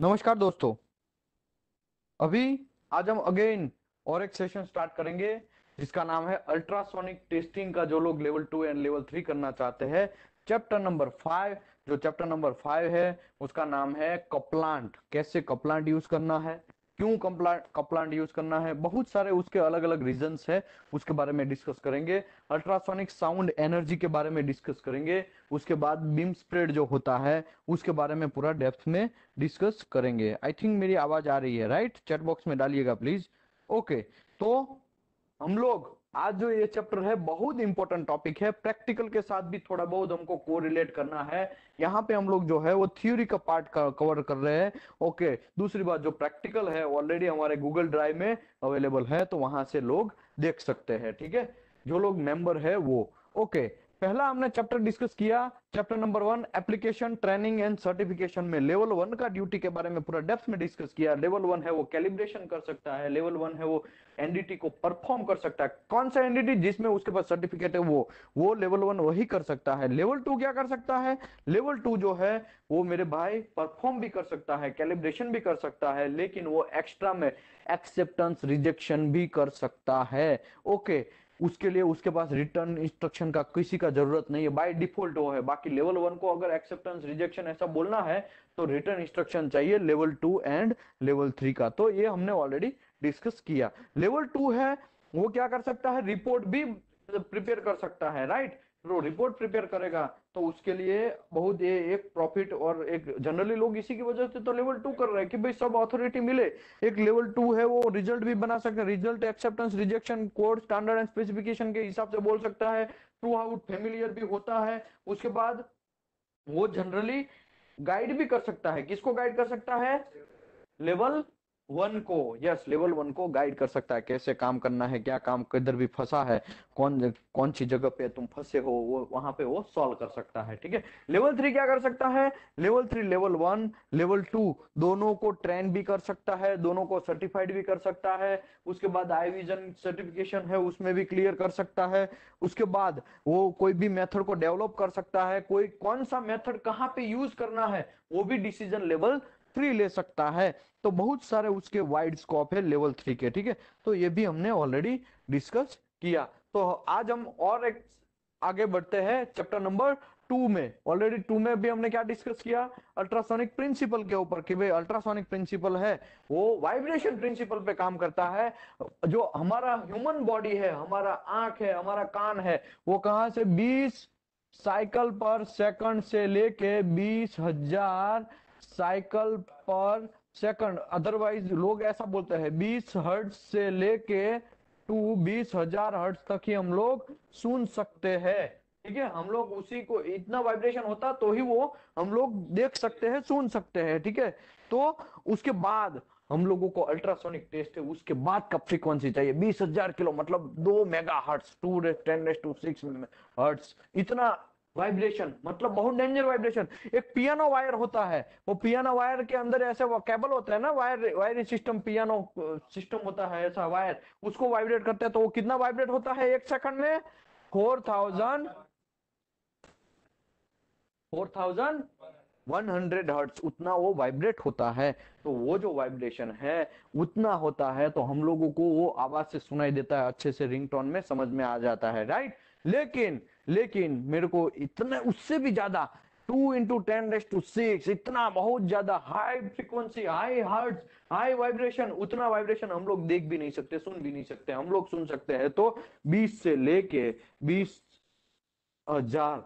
नमस्कार दोस्तों अभी आज हम अगेन और एक सेशन स्टार्ट करेंगे जिसका नाम है अल्ट्रासोनिक टेस्टिंग का जो लोग level two and level three करना चाहते हैं चैप्टर नंबर फाइव जो चैप्टर नंबर फाइव है उसका नाम है कप्लांट कैसे कप्लांट यूज करना है क्यों कप यूज करना है बहुत सारे उसके अलग अलग रीजन है उसके बारे में डिस्कस करेंगे अल्ट्रासोनिक साउंड एनर्जी के बारे में डिस्कस करेंगे उसके बाद बीम स्प्रेड जो होता है उसके बारे में पूरा डेप्थ में डिस्कस करेंगे आई थिंक मेरी आवाज आ रही है राइट चैट बॉक्स में डालिएगा प्लीज ओके तो हम लोग आज जो ये चैप्टर है बहुत इंपॉर्टेंट टॉपिक है प्रैक्टिकल के साथ भी थोड़ा बहुत हमको कोरिलेट करना है यहाँ पे हम लोग जो है वो थ्योरी का पार्ट कवर कर रहे हैं ओके दूसरी बात जो प्रैक्टिकल है ऑलरेडी हमारे गूगल ड्राइव में अवेलेबल है तो वहां से लोग देख सकते हैं ठीक है जो लोग मेंबर है वो ओके पहला हमने चैप्टर डिस्कस किया chapter number one application training and certification में लेवल वन का ड्यूटी के बारे में पूरा डेप्थ में डिस्कस किया लेवल वन है वो कैलिब्रेशन कर सकता है लेवल वन है वो एनडीटी को परफॉर्म कर सकता है कौन सा एनडीटी जिसमें उसके पास सर्टिफिकेट है वो वो लेवल वन वही कर सकता है लेवल टू क्या कर सकता है लेवल टू जो है वो मेरे भाई परफॉर्म भी कर सकता है कैलिब्रेशन भी कर सकता है लेकिन वो एक्स्ट्रा में एक्सेप्टेंस रिजेक्शन भी कर सकता है ओके okay. उसके लिए उसके पास रिटर्न इंस्ट्रक्शन का किसी का जरूरत नहीं है बाय डिफॉल्ट वो है बाकी लेवल वन को अगर एक्सेप्टेंस रिजेक्शन ऐसा बोलना है तो रिटर्न इंस्ट्रक्शन चाहिए level two and level three का तो ये हमने ऑलरेडी डिस्कस किया लेवल टू है वो क्या कर सकता है रिपोर्ट भी प्रिपेयर कर सकता है राइट वो रिपोर्ट प्रिपेयर करेगा तो उसके लिए बहुत ये एक प्रॉफिट और एक जनरली लोग इसी की वजह से तो लेवल टू कर रहे हैं कि भाई सब अथॉरिटी मिले एक लेवल टू है वो रिजल्ट भी बना सकते हैं result acceptance rejection code standard and specification के हिसाब से बोल सकता है थ्रू आउट फेमिलियर भी होता है उसके बाद वो जनरली गाइड भी कर सकता है किसको गाइड कर सकता है लेवल वन को यस लेवल वन को गाइड कर सकता है कैसे काम करना है क्या काम किधर भी फंसा है कौन कौन सी जगह पे तुम फंसे हो वो वहां पे वो सॉल्व कर सकता है ठीक है लेवल थ्री क्या कर सकता है level three level one level two दोनों को ट्रेन भी कर सकता है दोनों को सर्टिफाइड भी कर सकता है उसके बाद आई विजन सर्टिफिकेशन है उसमें भी क्लियर कर सकता है उसके बाद वो कोई भी मेथड को डेवलप कर सकता है कोई कौन सा मेथड कहाँ पे यूज करना है वो भी डिसीजन लेवल फैक्ट्री ले सकता है तो बहुत सारे उसके वाइड स्कोप है लेवल थ्री के ठीक है तो ये भी हमने ऑलरेडी डिस्कस किया तो आज हम और एक आगे बढ़ते हैं चैप्टर नंबर टू में ऑलरेडी टू में भी हमने क्या डिस्कस किया अल्ट्रासोनिक प्रिंसिपल के ऊपर कि भाई अल्ट्रासोनिक प्रिंसिपल है वो वाइब्रेशन प्रिंसिपल पे काम करता है जो हमारा ह्यूमन बॉडी है हमारा आंख है हमारा कान है वो कहाँ से 20 साइकिल पर सेकंड से लेके बीस हजार साइकिल पर सेकंड अदरवाइज लोग ऐसा बोलते हैं बीस हर्ट से लेके टू बीस हजार हर्ट तक ही हम लोग सुन सकते हैं ठीक है हम लोग उसी को इतना वाइब्रेशन होता तो ही वो हम लोग देख सकते हैं सुन सकते हैं ठीक है थीके? तो उसके बाद हम लोगों को अल्ट्रासोनिक टेस्ट है उसके बाद कब फ्रीक्वेंसी चाहिए बीस हजार किलो मतलब दो mega hertz two ten to six hertz इतना वाइब्रेशन मतलब बहुत डेंजर वाइब्रेशन एक पियानो वायर होता है वो पियानो वायर के अंदर ऐसे वो केबल होता है ना wire wiring system piano system होता है ऐसा वायर उसको वाइब्रेट करते हैं तो वो कितना वाइब्रेट होता है एक सेकंड में four thousand four thousand one hundred hertz उतना वो वाइब्रेट होता है तो वो जो वाइब्रेशन है उतना होता है तो हम लोगों को वो आवाज से सुनाई देता है अच्छे से रिंगटोन में समझ में आ जाता है राइट लेकिन लेकिन मेरे को इतना उससे भी ज्यादा two into ten raise to six इतना बहुत ज्यादा high frequency high hertz high vibration उतना वाइब्रेशन हम लोग देख भी नहीं सकते सुन भी नहीं सकते हम लोग सुन सकते हैं तो बीस से लेके बीस हजार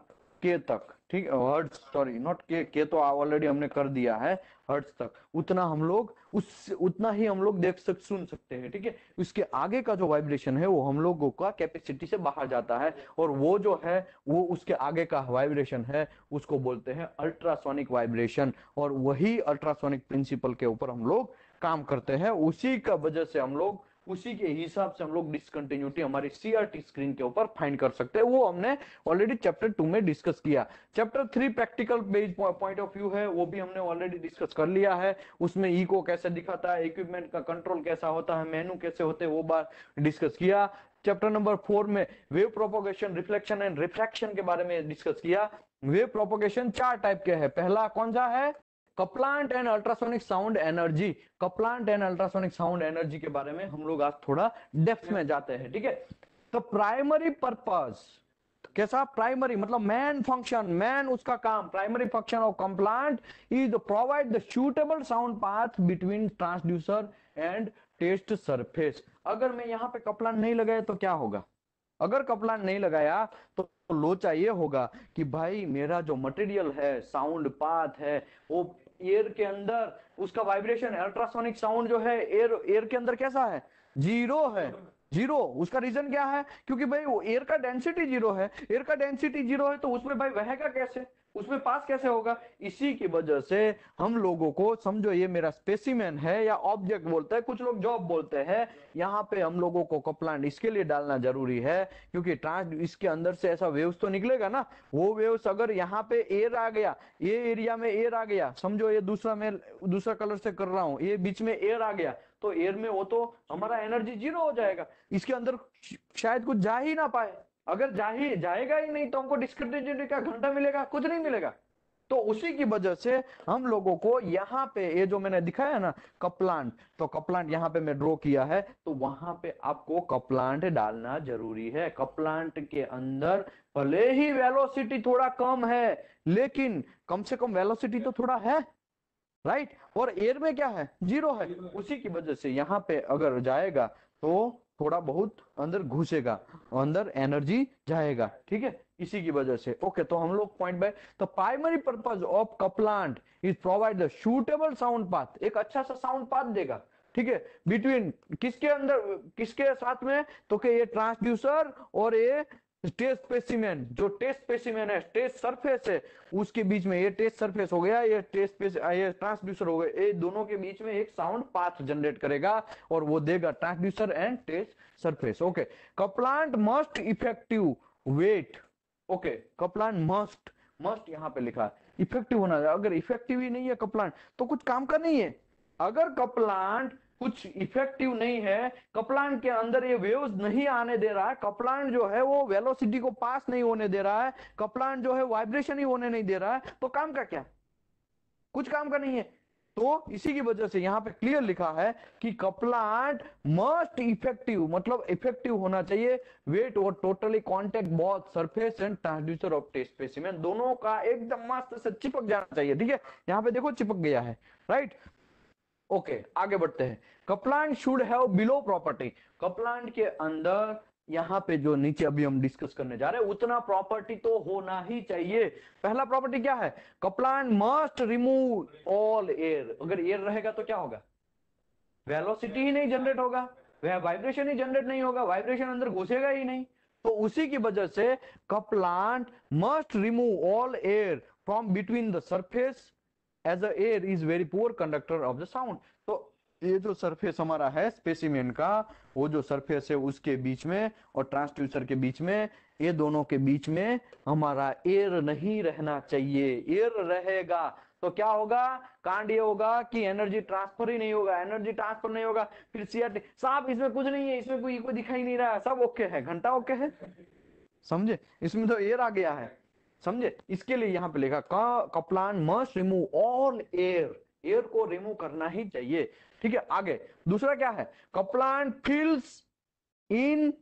के तक ठीक हर्ट्स सॉरी नॉट के के तो ऑलरेडी हमने कर दिया है हर्ट्स तक उतना हम लोग उस उतना ही हम लोग देख सक सुन सकते हैं ठीक है उसके आगे का जो वाइब्रेशन है वो हम लोगों का कैपेसिटी से बाहर जाता है और वो जो है वो उसके आगे का वाइब्रेशन है उसको बोलते हैं अल्ट्रासोनिक वाइब्रेशन और वही अल्ट्रासोनिक प्रिंसिपल के ऊपर हम लोग काम करते हैं उसी का वजह से हम लोग उसी के हिसाब से हम लोग डिसकंटिन्यूटी हमारे सीआरटी स्क्रीन के ऊपर फाइंड कर सकते हैं वो हमने ऑलरेडी चैप्टर टू में डिस्कस किया chapter three practical based point of view है वो भी हमने ऑलरेडी डिस्कस कर लिया है उसमें ई को कैसे दिखाता है इक्विपमेंट का कंट्रोल कैसा होता है मेनू कैसे होते हैं वो बार डिस्कस किया चैप्टर नंबर फोर में wave propagation reflection and refraction के बारे में डिस्कस किया वेव प्रोपोगेशन चार टाइप के है पहला कौन सा है couplant and ultrasonic sound energy couplant and ultrasonic sound energy के बारे में हम लोग आज थोड़ा डेप्थ में जाते हैं ठीक है तो प्राइमरी पर्पज कैसा प्राइमरी मतलब मैन फंक्शन मैन उसका काम primary function of couplant is provide the suitable sound path between transducer and test surface अगर मैं यहां पे कप्लान नहीं लगाया तो क्या होगा अगर कप्लान नहीं लगाया तो लोचा ये होगा कि भाई मेरा जो मटेरियल है साउंड पाथ है वो एयर के अंदर उसका वाइब्रेशन अल्ट्रासोनिक साउंड जो है एयर एयर के अंदर कैसा है जीरो है जीरो उसका रीजन क्या है क्योंकि भाई एयर का डेंसिटी जीरो है एयर का डेंसिटी जीरो है तो उसमें भाई वह कैसे उसमें पास कैसे होगा इसी की वजह से हम लोगों को समझो ये मेरा स्पेसिमेन है या ऑब्जेक्ट बोलता है कुछ लोग जॉब बोलते हैं यहाँ पे हम लोगों को कपलांट इसके लिए डालना जरूरी है क्योंकि ट्रांस इसके अंदर से ऐसा वेव्स तो निकलेगा ना वो वेव्स अगर यहाँ पे एयर आ गया ये एरिया में एयर आ गया समझो ये दूसरा में दूसरा कलर से कर रहा हूँ ये बीच में एयर आ गया तो एयर में वो तो हमारा एनर्जी जीरो हो जाएगा इसके अंदर शायद कुछ जा ही ना पाए अगर जाए जाएगा ही नहीं तो हमको डिस्क्रिमिनेटरी का घंटा मिलेगा कुछ नहीं मिलेगा तो उसी की वजह से हम लोगों को यहाँ पे ये जो मैंने दिखाया ना कप्लांट तो कप्लांट यहाँ पे मैं ड्रॉ किया है तो वहां पे आपको कप्लांट डालना जरूरी है कप्लांट के अंदर भले ही वेलोसिटी थोड़ा कम है लेकिन कम से कम वेलोसिटी तो थोड़ा है राइट और एयर में क्या है जीरो है उसी की वजह से यहाँ पे अगर जाएगा तो थोड़ा बहुत अंदर घुसेगा अंदर एनर्जी जाएगा ठीक है इसी की वजह से ओके तो हम लोग पॉइंट बाय तो primary purpose of couplant is provide the suitable sound path एक अच्छा सा साउंड पाथ देगा ठीक है बिटवीन किसके अंदर किसके साथ में तो के ये ट्रांसड्यूसर और ये टेस्ट स्पेसिमेन जो टेस्ट स्पेसिमेन है टेस्ट सरफेस है उसके बीच में ये टेस्ट सरफेस हो गया ये टेस्ट ये ट्रांसड्यूसर हो गया ये दोनों के बीच में एक साउंड पाथ जनरेट करेगा और वो देगा transducer and test surface okay couplant must effective wet okay couplant must must यहां पे लिखा इफेक्टिव होना अगर इफेक्टिव ही नहीं है कप्लांट तो कुछ काम का नहीं है अगर कप्लांट कुछ इफेक्टिव नहीं है कपलान के अंदर ये वेव्स नहीं आने दे रहा है कपलान जो है वो वेलोसिटी को पास नहीं होने दे रहा है कपलान जो है वाइब्रेशन ही होने नहीं दे रहा है तो काम का क्या कुछ काम का नहीं है तो इसी की वजह से यहाँ पे क्लियर लिखा है कि कपलांट मस्ट इफेक्टिव मतलब इफेक्टिव होना चाहिए वेट और totally contact both surface and transducer of test specimen दोनों का एकदम मस्त से चिपक जाना चाहिए ठीक है यहाँ पे देखो चिपक गया है राइट ओके आगे बढ़ते हैं couplant should have below property couplant के अंदर यहाँ पे जो नीचे अभी हम डिस्कस करने जा रहे हैं उतना प्रॉपर्टी तो होना ही चाहिए पहला प्रॉपर्टी क्या है couplant must remove all air अगर एयर रहेगा तो क्या होगा वेलोसिटी ही नहीं जनरेट होगा वह वाइब्रेशन ही जनरेट नहीं होगा वाइब्रेशन अंदर घुसेगा ही नहीं तो उसी की वजह से couplant must remove all air from between the surface as a air is very poor conductor of the sound ये जो सरफेस हमारा है स्पेसिमेन का वो जो सरफेस है उसके बीच में और ट्रांसड्यूसर के बीच में ये दोनों के बीच में हमारा एयर नहीं रहना चाहिए एयर रहेगा तो क्या होगा कांड ये होगा कि एनर्जी ट्रांसफर ही नहीं होगा एनर्जी ट्रांसफर नहीं होगा फिर सीआरटी साहब इसमें कुछ नहीं है इसमें कोई कोई दिखाई नहीं रहा है सब ओके है घंटा ओके है समझे इसमें तो एयर आ गया है समझे इसके लिए यहाँ पे लिखा couplant must remove all air air को रिमूव करना ही चाहिए ठीक है आगे दूसरा क्या है couplant fills in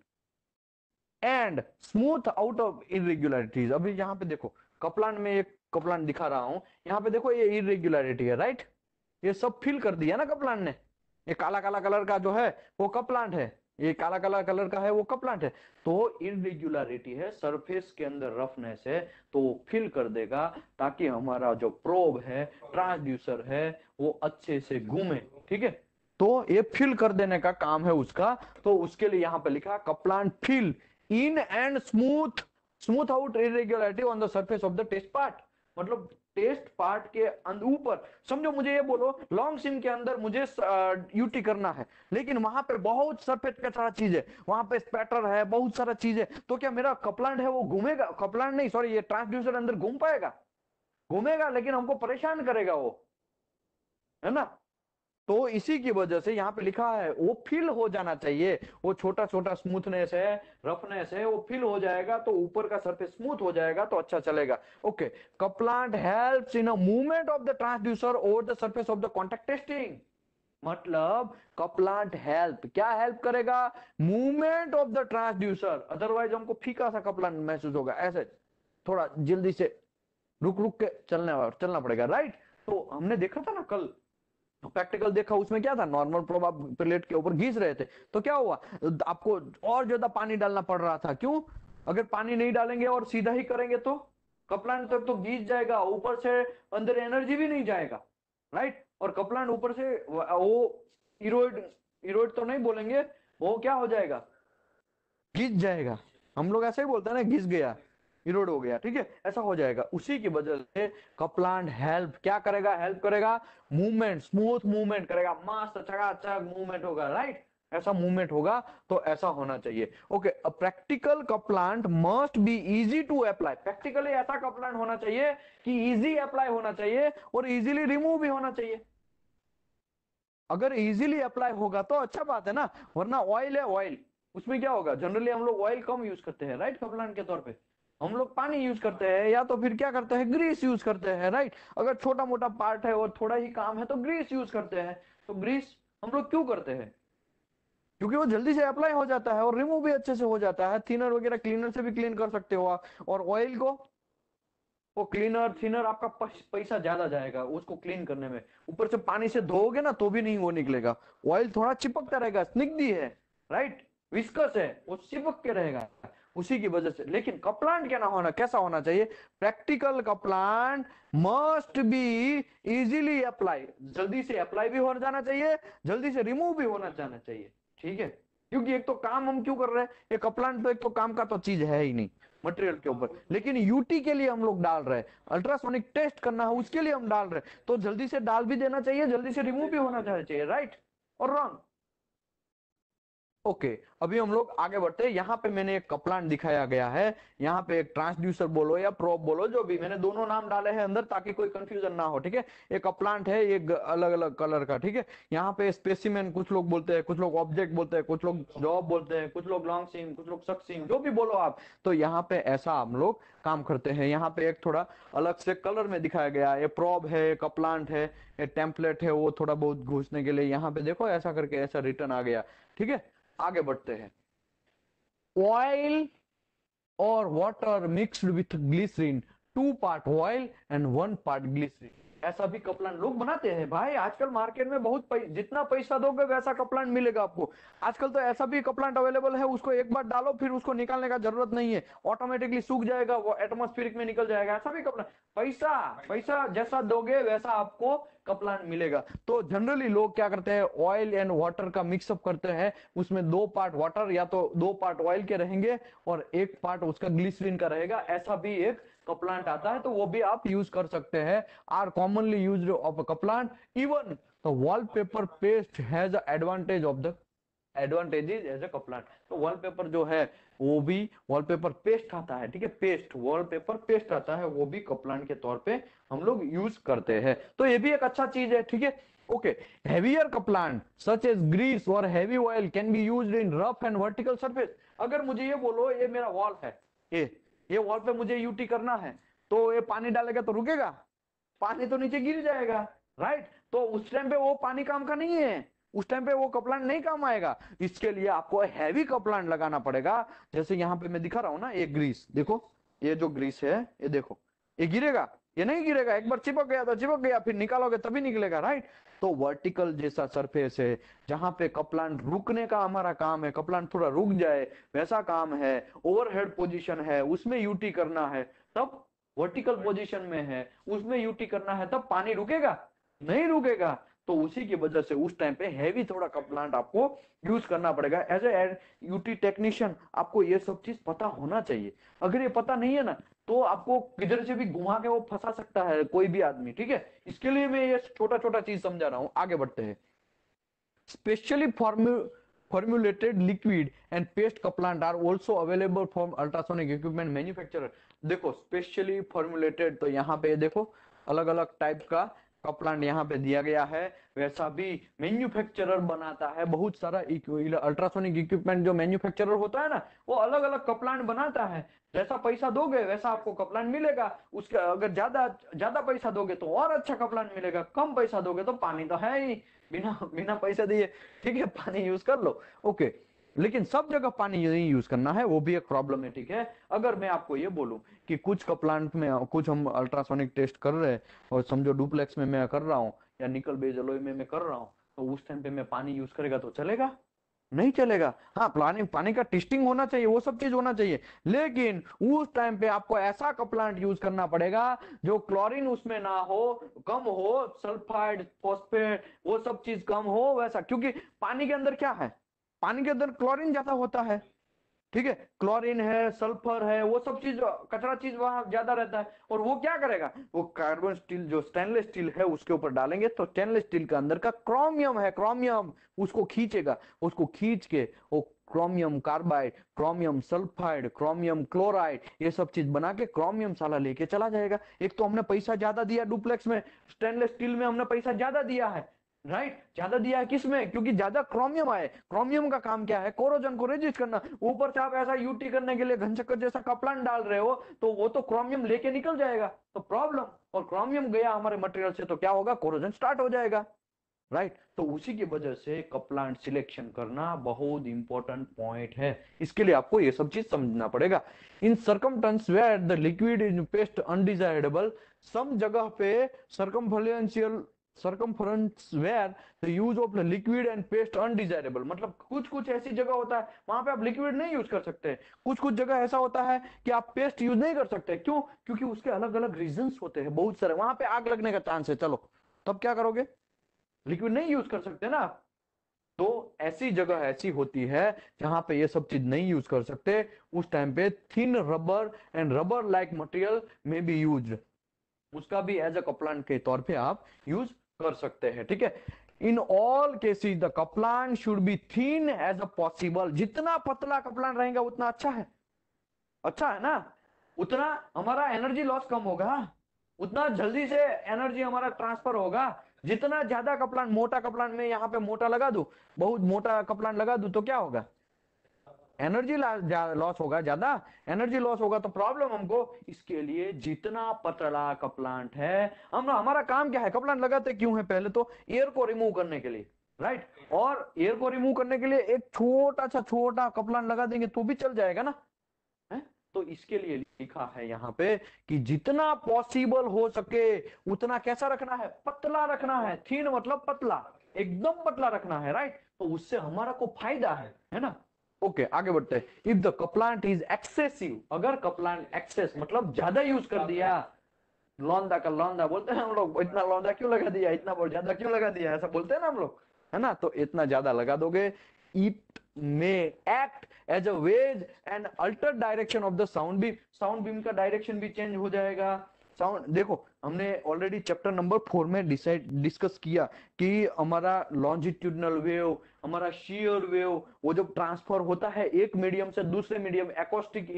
and smooth out of irregularities अभी यहाँ पे देखो कपलान में एक कपलान दिखा रहा हूं यहाँ पे देखो ये इरेग्युलरिटी है राइट ये सब फिल कर दिया ना कप्लांट ने ये काला काला कलर का जो है वो कप्लांट है ये काला काला कलर का है वो कब प्लांट है तो इनरेग्युलरिटी है सरफेस के अंदर रफनेस है तो फिल कर देगा ताकि हमारा जो प्रोब है ट्रांसड्यूसर है वो अच्छे से घूमे ठीक है तो ये फिल कर देने का काम है उसका तो उसके लिए यहाँ पे लिखा couplant fill in and smooth smooth out irregularity on the surface of the test part मतलब टेस्ट पार्ट के ऊपर समझो मुझे ये बोलो लॉन्ग सिम के अंदर मुझे यूटी uh, करना है लेकिन वहां पे बहुत सफेद सारा चीज है वहां पे स्पैटर है बहुत सारा चीज है तो क्या मेरा कपलांड है वो घूमेगा कपलांड नहीं सॉरी ये ट्रांसड्यूसर अंदर घूम पाएगा घूमेगा लेकिन हमको परेशान करेगा वो है ना तो इसी की वजह से यहाँ पे लिखा है वो फिल हो जाना चाहिए वो छोटा छोटा स्मूथनेस है रफनेस है वो फिल हो जाएगा तो ऊपर का सरफेस स्मूथ हो जाएगा तो अच्छा चलेगा okay couplant helps in a movement of the transducer over the surface of the contact testing मतलब कप्लांट हेल्प क्या हेल्प करेगा movement of the transducer otherwise हमको फीका सा कप्लांट महसूस होगा ऐसे थोड़ा जल्दी से रुक रुक के चलने चलना पड़ेगा राइट तो हमने देखा था ना कल प्रैक्टिकल तो देखा उसमें क्या था नॉर्मल प्रोब आप प्लेट के ऊपर घिस रहे थे तो क्या हुआ आपको और ज्यादा पानी डालना पड़ रहा था क्यों अगर पानी नहीं डालेंगे और सीधा ही करेंगे तो कपलान तक तो घिस जाएगा ऊपर से अंदर एनर्जी भी नहीं जाएगा राइट और कपलान ऊपर से वो इरोइड इरोइड तो नहीं बोलेंगे वो क्या हो जाएगा घिस जाएगा हम लोग ऐसे ही बोलते हैं ना घिस गया इरोड हो गया ठीक है ऐसा हो जाएगा उसी की वजह से कपलांड हेल्प क्या करेगा हेल्प करेगा मूवमेंट स्मूथ मूवमेंट करेगा मस्त चकाचक मूवमेंट होगा राइट ऐसा मूवमेंट होगा तो ऐसा होना चाहिए okay practical couplant must be easy to apply practically ऐसा कपलांट होना चाहिए कि इजी अप्लाई होना चाहिए और इजीली रिमूव भी होना चाहिए अगर इजीली अप्लाई होगा तो अच्छा बात है ना वरना ऑयल है ऑयल उसमें क्या होगा जनरली हम लोग ऑयल कम यूज करते हैं राइट कपलांट के तौर पर हम लोग पानी यूज करते हैं या तो फिर क्या करते हैं ग्रीस यूज करते हैं राइट अगर छोटा मोटा पार्ट है और थोड़ा ही काम है तो ग्रीस यूज करते हैं तो ग्रीस हम लोग क्यों करते हैं क्योंकि वो जल्दी से अप्लाई हो जाता है और रिमूव भी अच्छे से हो जाता है थिनर वगैरह क्लीनर से भी क्लीन कर सकते हो आप और ऑयल को वो क्लीनर थिनर आपका पैसा ज्यादा जाएगा उसको क्लीन करने में ऊपर से पानी से धोगे ना तो भी नहीं वो निकलेगा ऑयल थोड़ा चिपकता रहेगा स्निग्धी है राइट विस्कस है वो चिपक के रहेगा उसी की वजह से लेकिन कप्लांट क्या ना होना कैसा होना चाहिए practical couplant must be easily apply जल्दी से अप्लाई भी हो जाना चाहिए जल्दी से रिमूव भी होना जाना चाहिए ठीक है क्योंकि एक तो काम हम क्यों कर रहे हैं ये कप्लांट तो एक तो काम का तो चीज है ही नहीं मटेरियल के ऊपर लेकिन यूटी के लिए हम लोग डाल रहे हैं अल्ट्रासोनिक टेस्ट करना है उसके लिए हम डाल रहे हैं तो जल्दी से डाल भी देना चाहिए जल्दी से रिमूव भी होना चाहिए राइट और रॉन्ग ओके okay, अभी हम लोग आगे बढ़ते हैं यहाँ पे मैंने एक कप्लांट दिखाया गया है यहाँ पे एक ट्रांसड्यूसर बोलो या प्रोप बोलो जो भी मैंने दोनों नाम डाले हैं अंदर ताकि कोई कंफ्यूजन ना हो ठीक है एक कपलांट है एक अलग अलग कलर का ठीक है यहाँ पे स्पेसिमेन कुछ लोग बोलते हैं कुछ लोग ऑब्जेक्ट बोलते हैं कुछ लोग जॉब बोलते हैं कुछ लोग लॉन्ग सिम कुछ लोग सख सिम जो भी बोलो आप तो यहाँ पे ऐसा हम लोग काम करते हैं यहाँ पे एक थोड़ा अलग से कलर में दिखाया गया है प्रॉब है कपलांट है टेम्पलेट है वो थोड़ा बहुत घुसने के लिए यहाँ पे देखो ऐसा करके ऐसा रिटर्न आ गया ठीक है आगे बढ़ते हैं ऑयल और water mixed with glycerin two part oil and one part glycerin ऐसा भी कपलान लोग बनाते हैं भाई आजकल मार्केट में बहुत पै, जितना पैसा दोगे वैसा कपलान मिलेगा आपको आजकल तो ऐसा भी कपलान अवेलेबल है उसको एक बार डालो फिर उसको निकालने का जरूरत नहीं है ऑटोमेटिकली सूख जाएगा वो एटमोस्फेरिक में निकल जाएगा ऐसा भी कपलान पैसा पैसा जैसा दोगे वैसा आपको कपलान मिलेगा तो जनरली लोग क्या करते हैं ऑयल एंड वाटर का मिक्सअप करते हैं उसमें दो पार्ट वाटर या तो दो पार्ट ऑयल के रहेंगे और एक पार्ट उसका ग्लिसरीन का रहेगा ऐसा भी एक कपलांट आता है तो वो भी आप यूज कर सकते हैं are commonly use of couplant even the wall paper paste has advantage of the advantage is as a couplant तो वॉलपेपर जो है वो भी वॉलपेपर पेस्ट आता है ठीक है पेस्ट वॉलपेपर पेस्ट आता है वो भी कपलांट के तौर पे हम लोग यूज करते हैं तो ये भी एक अच्छा चीज है ठीक है okay heavier couplant such as grease और heavy oil can be used in rough and vertical surface अगर मुझे ये बोलो ये मेरा वॉल है ये ये वॉल पे मुझे यूटी करना है तो ये पानी डालेगा तो रुकेगा पानी तो नीचे गिर जाएगा राइट तो उस टाइम पे वो पानी काम का नहीं है उस टाइम पे वो कपलांट नहीं काम आएगा इसके लिए आपको हैवी कपलांट लगाना पड़ेगा जैसे यहाँ पे मैं दिखा रहा हूँ ना ये ग्रीस देखो ये जो ग्रीस है ये देखो ये गिरेगा ये नहीं गिरेगा एक बार चिपक गया तो चिपक गया फिर निकालोगे तभी निकलेगा राइट तो वर्टिकल जैसा सरफेस है जहां पे कपलान रुकने का हमारा काम है कपलान थोड़ा रुक जाए वैसा काम है ओवरहेड पोजीशन है उसमें यूटी करना है तब वर्टिकल पोजीशन में है उसमें यूटी करना है तब पानी रुकेगा नहीं रुकेगा तो उसी की वजह से उस टाइम पे हैवी थोड़ा का प्लांट आपको यूज करना पड़ेगा एज ए यूटी टेक्नीशियन आपको ये सब चीज पता होना चाहिए अगर ये पता नहीं है ना तो आपको किधर से भी घुमा के वो फंसा सकता है कोई भी आदमी ठीक है इसके लिए मैं ये छोटा छोटा चीज समझा रहा हूँ आगे बढ़ते हैं स्पेशली फॉर्मू formulated liquid and paste cuplant are also available from ultrasonic equipment manufacturer देखो स्पेशली फॉर्मुलेटेड तो यहाँ पे देखो अलग अलग टाइप का का प्लांट यहाँ पे दिया गया है वैसा भी मैन्युफैक्चरर बनाता है बहुत सारा अल्ट्रासोनिक इक्विपमेंट जो मैन्युफैक्चरर होता है ना वो अलग अलग कप्लांट बनाता है जैसा पैसा दोगे वैसा आपको कप्लांट मिलेगा उसके अगर ज्यादा ज्यादा पैसा दोगे तो और अच्छा कप्लांट मिलेगा कम पैसा दोगे तो पानी तो है ही बिना बिना पैसा दिए ठीक है पानी यूज कर लो ओके लेकिन सब जगह पानी नहीं यूज करना है वो भी एक प्रॉब्लमेटिक है अगर मैं आपको ये बोलूं कि कुछ का प्लांट में कुछ हम अल्ट्रासोनिक टेस्ट कर रहे हैं और समझो डुप्लेक्स में मैं कर रहा हूँ या निकल बेज अलोई में मैं कर रहा हूँ तो उस टाइम पे मैं पानी यूज करेगा तो चलेगा नहीं चलेगा हाँ प्लानिंग पानी का टेस्टिंग होना चाहिए वो सब चीज होना चाहिए लेकिन उस टाइम पे आपको ऐसा का प्लांट यूज करना पड़ेगा जो क्लोरीन उसमें ना हो कम हो सल्फाइड फॉस्फेट वो सब चीज कम हो वैसा क्योंकि पानी के अंदर क्या है पानी के अंदर क्लोरीन ज्यादा होता है ठीक है क्लोरीन है सल्फर है वो सब चीज कचरा चीज वहां ज्यादा रहता है और वो क्या करेगा वो कार्बन स्टील जो स्टेनलेस स्टील है उसके ऊपर डालेंगे तो स्टेनलेस स्टील के अंदर का क्रोमियम है क्रोमियम उसको खींचेगा उसको खींच के वो chromium carbide chromium sulphide chromium chloride ये सब चीज बना के क्रोमियम साला लेके चला जाएगा एक तो हमने पैसा ज्यादा दिया डुप्लेक्स में स्टेनलेस स्टील में हमने पैसा ज्यादा दिया है राइट right? ज्यादा दिया है किसमें क्योंकि ज्यादा क्रोमियम आए क्रोमियम का काम क्या है कोरोजन को रेजिस्ट करना ऊपर से आप ऐसा यूटी करने के लिए घनचक्कर जैसा कपलान डाल रहे हो तो वो तो क्रोमियम लेके निकल जाएगा तो प्रॉब्लम और क्रोमियम गया हमारे मटेरियल से तो क्या होगा कोरोजन स्टार्ट हो जाएगा राइट right? तो उसी की वजह से कपलांट सिलेक्शन करना बहुत इंपॉर्टेंट पॉइंट है इसके लिए आपको ये सब चीज समझना पड़ेगा इन सरकम where the liquid is paste undesirable some जगह पे सरकम circumference where the use of liquid and paste undesirable मतलब कुछ कुछ ऐसी जगह होता है वहां पे आप लिक्विड नहीं यूज कर सकते कुछ कुछ जगह ऐसा होता है कि आप पेस्ट यूज नहीं कर सकते क्यों क्योंकि उसके अलग अलग रीजन होते हैं बहुत सारे वहां पे आग लगने का चांस है चलो तब क्या करोगे लिक्विड नहीं यूज कर सकते ना तो ऐसी जगह ऐसी होती है जहां पे ये सब चीज नहीं यूज कर सकते उस टाइम पे thin rubber and rubber like material में बी यूज उसका भी एज अ कपलांट के तौर पे आप यूज कर सकते हैं ठीक है in all cases the couplant should be thin as a possible जितना पतला कपलान रहेगा उतना अच्छा है अच्छा है ना उतना हमारा एनर्जी लॉस कम होगा हाँ? उतना जल्दी से एनर्जी हमारा ट्रांसफर होगा जितना ज्यादा कपलान मोटा कपलान में यहाँ पे मोटा लगा दू बहुत मोटा कपलान लगा दू तो क्या होगा एनर्जी लॉस होगा ज्यादा एनर्जी लॉस होगा तो प्रॉब्लम हमको इसके लिए जितना पतला प्लांट है हम हमारा काम क्या है कपलांट लगाते क्यों है पहले तो एयर को रिमूव करने के लिए राइट और एयर को रिमूव करने के लिए एक छोटा सा छोटा कपलांट लगा देंगे तो भी चल जाएगा ना है? तो इसके लिए लिखा है यहाँ पे कि जितना पॉसिबल हो सके उतना कैसा रखना है पतला रखना है थीन मतलब पतला एकदम पतला रखना है राइट तो उससे हमारा को फायदा है है ना ओके okay, आगे बढ़ते हैं if the couplant is excessive अगर कप्लांट एक्सेस मतलब ज्यादा यूज कर दिया लौंदा का लौंदा बोलते हैं हम लोग इतना लौंदा क्यों लगा दिया इतना बहुत ज्यादा क्यों लगा दिया ऐसा बोलते हैं ना हम लोग है ना तो इतना ज्यादा लगा दोगे it may act as a wedge and alter direction of the sound beam sound beam का डायरेक्शन भी चेंज हो जाएगा साउंड देखो हमने ऑलरेडी चैप्टर नंबर फोर में डिसाइड डिस्कस किया कि हमारा लॉन्जिट्यूडनल वेव हमारा शियर वेव वो जब ट्रांसफर होता है एक मीडियम से दूसरे मीडियम एकोस्टिक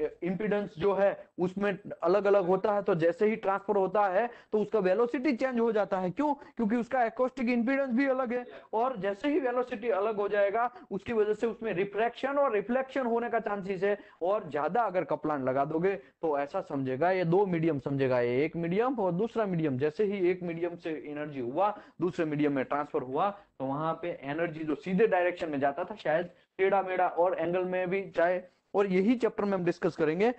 इम्पीडेंस जो है उसमें अलग अलग होता है तो जैसे ही ट्रांसफर होता है तो उसका वेलोसिटी चेंज हो जाता है क्यों क्योंकि उसका एकोस्टिक इम्पीडेंस भी अलग है और जैसे ही वेलोसिटी अलग हो जाएगा उसकी वजह से उसमें रिफ्रैक्शन और रिफ्लेक्शन होने का चांसेस है और ज्यादा अगर कपलान लगा दोगे तो ऐसा समझेगा ये दो मीडियम समझेगा ये एक मीडियम और दूसरा मीडियम जैसे ही एक मीडियम से एनर्जी हुआ दूसरे मीडियम में ट्रांसफर हुआ तो वहां पे एनर्जी जो सीधे डायरेक्शन में जाता था शायद टेढ़ा मेढ़ा और एंगल में भी चाहे और यही चैप्टर में हम डिस्कस करेंगे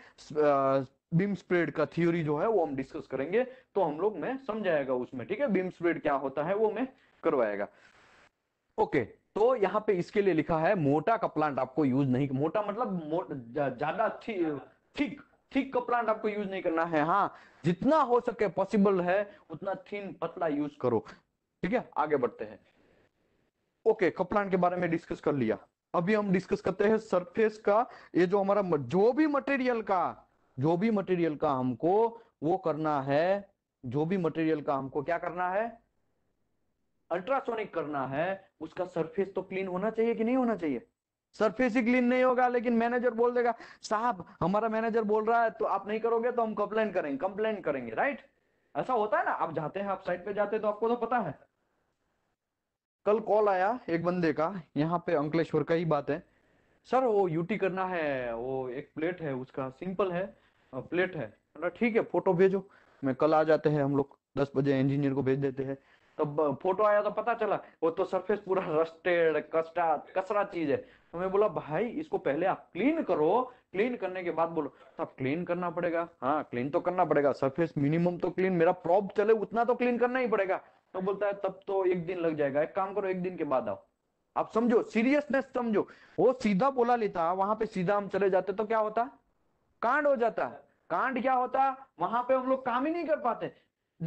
बीम स्प्रेड का थ्योरी जो है वो हम डिस्कस करेंगे तो हम लोग मैं समझाएगा उसमें ठीक है बीम स्प्रेड क्या होता है वो मैं करवाएगा ओके तो यहाँ पे इसके लिए लिखा है मोटा का प्लांट आपको यूज नहीं मोटा मतलब मो, ज्यादा ठीक थिक का प्लांट आपको यूज नहीं करना है हाँ जितना हो सके पॉसिबल है उतना थीन पतला यूज करो ठीक है आगे बढ़ते हैं ओके okay, कप्लांट के बारे में डिस्कस कर लिया अभी हम डिस्कस करते हैं सरफेस का ये जो हमारा जो भी मटेरियल का जो भी मटेरियल का हमको वो करना है जो भी मटेरियल का हमको क्या करना है अल्ट्रासोनिक करना है उसका सरफेस तो क्लीन होना चाहिए कि नहीं होना चाहिए सरफेस ही क्लीन नहीं होगा लेकिन मैनेजर बोल देगा साहब हमारा मैनेजर बोल रहा है तो आप नहीं करोगे तो हम कंप्लेन करेंगे कंप्लेन करेंगे राइट ऐसा होता है ना आप जाते हैं आप साइट पे जाते हैं तो आपको तो पता है कल कॉल आया एक बंदे का यहाँ पे अंकलेश्वर का ही बात है सर वो यूटी करना है वो एक प्लेट है उसका सिंपल है प्लेट है ठीक है फोटो भेजो मैं कल आ जाते हैं हम लोग दस बजे इंजीनियर को भेज देते हैं तब फोटो आया तो पता चला वो तो सरफेस पूरा रस्टेड कस्टा कसरा चीज है तो मैं बोला भाई इसको पहले आप क्लीन करो क्लीन करने के बाद बोलो तो आप क्लीन करना पड़ेगा हाँ क्लीन तो करना पड़ेगा सरफेस मिनिमम तो क्लीन मेरा प्रॉब चले उतना तो क्लीन करना ही पड़ेगा तो बोलता है तब तो एक दिन लग जाएगा एक काम करो एक दिन के बाद आओ आप समझो सीरियसनेस समझो वो सीधा बोला लेता वहां पे सीधा हम चले जाते तो क्या होता कांड हो जाता कांड क्या होता वहां पे हम लोग काम ही नहीं कर पाते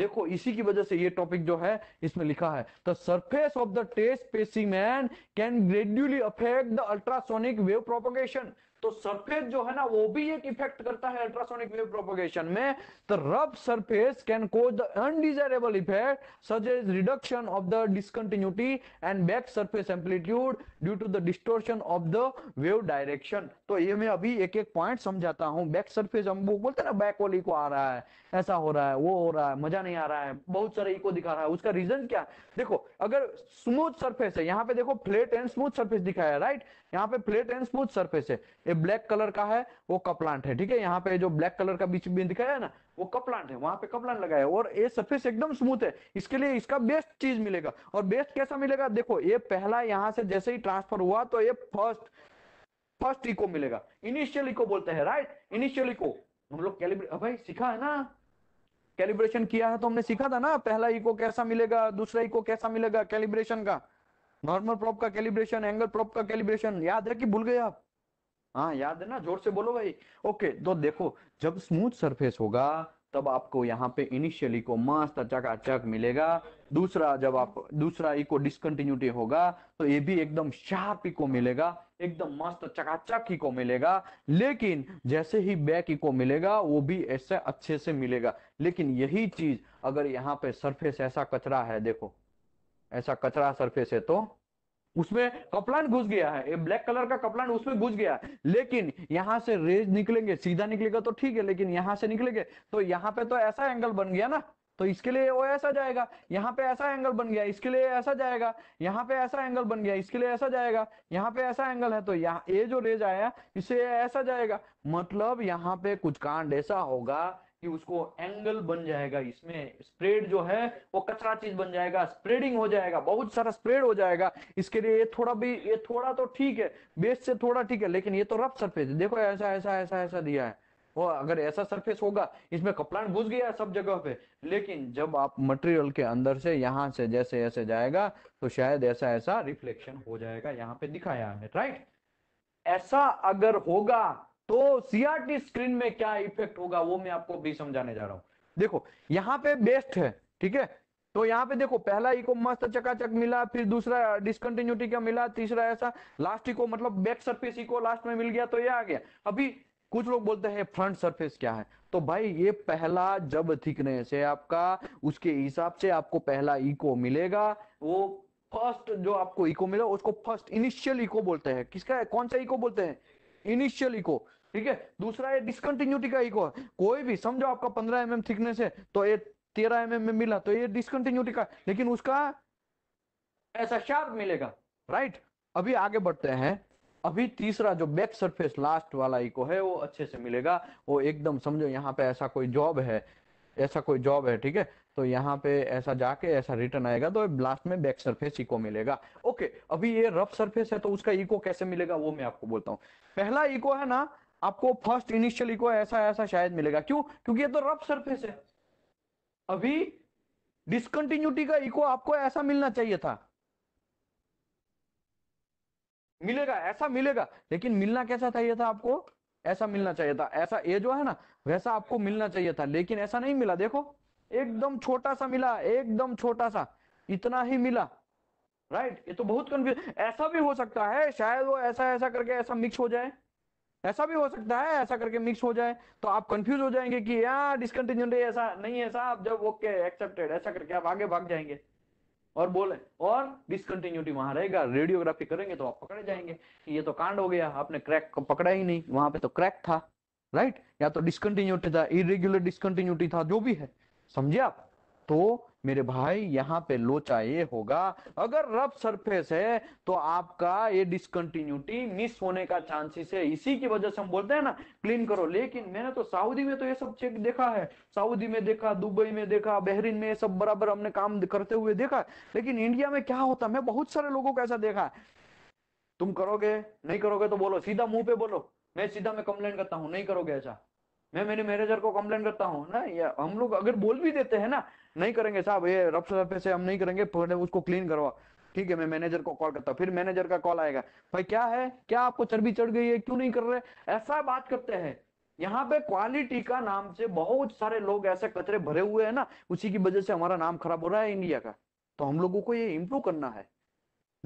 देखो इसी की वजह से ये टॉपिक जो है इसमें लिखा है the surface of the test specimen can gradually affect the ultrasonic wave propagation तो सरफेस जो है ना वो भी एक इफेक्ट करता है अल्ट्रासोनिक वेव प्रोपोगेशन में तो rough surface can cause the undesirable effect such as reduction of the discontinuity and back surface amplitude due to the distortion of the wave direction तो ये मैं अभी एक एक पॉइंट समझाता हूँ बैक सरफेस हम बोलते ना बैक वाली को आ रहा है ऐसा हो रहा है वो हो रहा है मजा नहीं आ रहा है बहुत सारे इको दिखा रहा है उसका रीजन क्या देखो अगर स्मूथ सरफेस है यहाँ पे देखो फ्लेट एंड स्मूथ सरफेस दिखाया राइट यहाँ पे फ्लेट एंड स्मूथ सरफेस है ये ब्लैक कलर का है वो कपलांट है ठीक है यहाँ पे जो ब्लैक कलर का बीच में दिखाया है ना वो कपलांट है वहां पे कपलांट लगाया है और ये सरफेस एकदम स्मूथ है इसके लिए इसका बेस्ट चीज मिलेगा और बेस्ट कैसा मिलेगा देखो ये पहला यहाँ से जैसे ही ट्रांसफर हुआ तो ये फर्स्ट फर्स्ट इको मिलेगा इनिशियल इको बोलते हैं राइट इनिशियल इको हम लोग कैलिब्रेट भाई सीखा है ना कैलिब्रेशन किया है तो हमने सीखा था ना पहला इको कैसा मिलेगा दूसरा इको कैसा मिलेगा कैलिब्रेशन का नॉर्मल प्रॉप का कैलिब्रेशन एंगल प्रॉप का कैलिब्रेशन याद है कि भूल गए आप हाँ याद है ना जोर से बोलो भाई ओके तो देखो जब स्मूथ सरफेस होगा तब आपको यहाँ पे इनिशियली को मस्त अचक अचक मिलेगा दूसरा जब आप दूसरा इको डिस्कंटिन्यूटी होगा तो ये भी एकदम शार्प इको मिलेगा एकदम मस्त चकाचक इको मिलेगा लेकिन जैसे ही बैक इको मिलेगा वो भी ऐसे अच्छे से मिलेगा लेकिन यही चीज अगर यहाँ पे सरफेस ऐसा कचरा है देखो ऐसा कचरा सरफेस है तो उसमें कपलान घुस गया है ब्लैक कलर का कपलान उसमें घुस गया लेकिन यहां से रेज निकलेंगे सीधा निकलेगा तो ठीक है लेकिन यहां से निकलेंगे तो यहाँ पे तो ऐसा एंगल बन गया ना तो इसके लिए वो ऐसा जाएगा यहाँ पे ऐसा एंगल बन गया इसके लिए ऐसा जाएगा यहाँ पे ऐसा एंगल बन गया इसके लिए ऐसा जाएगा यहाँ पे ऐसा एंगल है तो यहाँ ये जो रेज आया इसे ऐसा जाएगा मतलब यहाँ पे कुछ कांड ऐसा होगा कि उसको एंगल बन जाएगा इसमें स्प्रेड जो है वो कचरा चीज बन जाएगा स्प्रेडिंग हो जाएगा बहुत सारा स्प्रेड हो जाएगा इसके लिए ये थोड़ा भी ये थोड़ा तो ठीक है बेस से थोड़ा ठीक है लेकिन ये तो रफ सरफेस देखो ऐसा ऐसा ऐसा ऐसा दिया है वो अगर ऐसा सरफेस होगा इसमें कपलान घुस गया सब जगह पे लेकिन जब आप मटेरियल के अंदर से यहाँ से जैसे ऐसे जाएगा तो शायद ऐसा ऐसा रिफ्लेक्शन हो जाएगा यहाँ पे दिखाया हमने राइट ऐसा अगर होगा तो सीआरटी स्क्रीन में क्या इफेक्ट होगा वो मैं आपको भी समझाने जा रहा हूँ देखो यहाँ पे बेस्ट है ठीक है तो यहाँ पे देखो पहला इको मस्त चकाचक मिला फिर दूसरा डिस्कंटिन्यूटी का मिला तीसरा ऐसा लास्ट इको मतलब बैक सरफेस इको लास्ट में मिल गया तो ये आ गया अभी कुछ लोग बोलते हैं फ्रंट सरफेस क्या है तो भाई ये पहला जब थिकनेस है आपका उसके हिसाब से आपको पहला इको मिलेगा वो फर्स्ट जो आपको इको मिला उसको फर्स्ट इनिशियल इको बोलते हैं किसका है? कौन सा इको बोलते हैं इनिशियल इको ठीक है दूसरा है डिस्कंटिन्यूटी का इको कोई भी समझो आपका पंद्रह एम थिकनेस है तो ये तेरह एम में मिला तो ये डिस्कंटिन्यूटी का लेकिन उसका ऐसा शार्प मिलेगा राइट अभी आगे बढ़ते हैं अभी तीसरा जो बैक सरफेस लास्ट वाला इको है वो अच्छे से मिलेगा वो एकदम समझो यहाँ पे ऐसा कोई जॉब है ऐसा कोई जॉब है ठीक है तो यहाँ पे ऐसा जाके ऐसा रिटर्न आएगा तो लास्ट में बैक सरफेस इको मिलेगा ओके अभी ये रफ सरफेस है तो उसका इको कैसे मिलेगा वो मैं आपको बोलता हूँ पहला इको है ना आपको फर्स्ट इनिशियल इको ऐसा ऐसा शायद मिलेगा क्यों क्योंकि ये तो रफ सरफेस है अभी डिस्कंटिन्यूटी का इको आपको ऐसा मिलना चाहिए था मिलेगा ऐसा मिलेगा लेकिन मिलना कैसा चाहिए था आपको ऐसा मिलना चाहिए था ऐसा ये जो है ना वैसा आपको मिलना चाहिए था लेकिन ऐसा नहीं मिला देखो एकदम छोटा सा मिला एकदम छोटा सा इतना ही मिला राइट ये तो बहुत कंफ्यूज ऐसा भी हो सकता है शायद वो ऐसा ऐसा करके ऐसा मिक्स हो जाए ऐसा भी हो सकता है ऐसा करके मिक्स हो जाए तो आप कंफ्यूज हो जाएंगे कि यार डिसकंटिन्यूड ऐसा नहीं है साहब जब ओके एक्सेप्टेड ऐसा करके आप आगे भाग जाएंगे और बोले और डिसकंटिन्यूटी वहां रहेगा रेडियोग्राफी करेंगे तो आप पकड़े जाएंगे ये तो कांड हो गया आपने क्रैक को पकड़ा ही नहीं वहां पे तो क्रैक था राइट या तो डिसकंटिन्यूटी था इरेग्युलर डिसकंटिन्यूटी था जो भी है समझे आप तो मेरे भाई यहाँ पे लोचा ये होगा अगर रफ सरफेस है तो आपका ये डिसकंटिन्यूटी मिस होने का चांसेस है इसी की वजह से हम बोलते हैं ना क्लीन करो लेकिन मैंने तो सऊदी में तो ये सब चेक देखा है सऊदी में देखा दुबई में देखा बहरीन में ये सब बराबर हमने काम करते हुए देखा लेकिन इंडिया में क्या होता मैं बहुत सारे लोगों को ऐसा देखा तुम करोगे नहीं करोगे तो बोलो सीधा मुंह पे बोलो मैं सीधा मैं कंप्लेन करता हूँ नहीं करोगे ऐसा मैं मेरे मैनेजर को कंप्लेन करता हूँ ना या हम लोग अगर बोल भी देते हैं ना नहीं करेंगे साहब ये रफ सफे से हम नहीं करेंगे पहले उसको क्लीन करवा ठीक है मैं मैनेजर को कॉल करता हूँ फिर मैनेजर का कॉल आएगा भाई क्या है क्या आपको चर्बी चढ़ गई है क्यों नहीं कर रहे ऐसा बात करते हैं यहाँ पे क्वालिटी का नाम से बहुत सारे लोग ऐसे कचरे भरे हुए हैं ना उसी की वजह से हमारा नाम खराब हो रहा है इंडिया का तो हम लोगों को ये इम्प्रूव करना है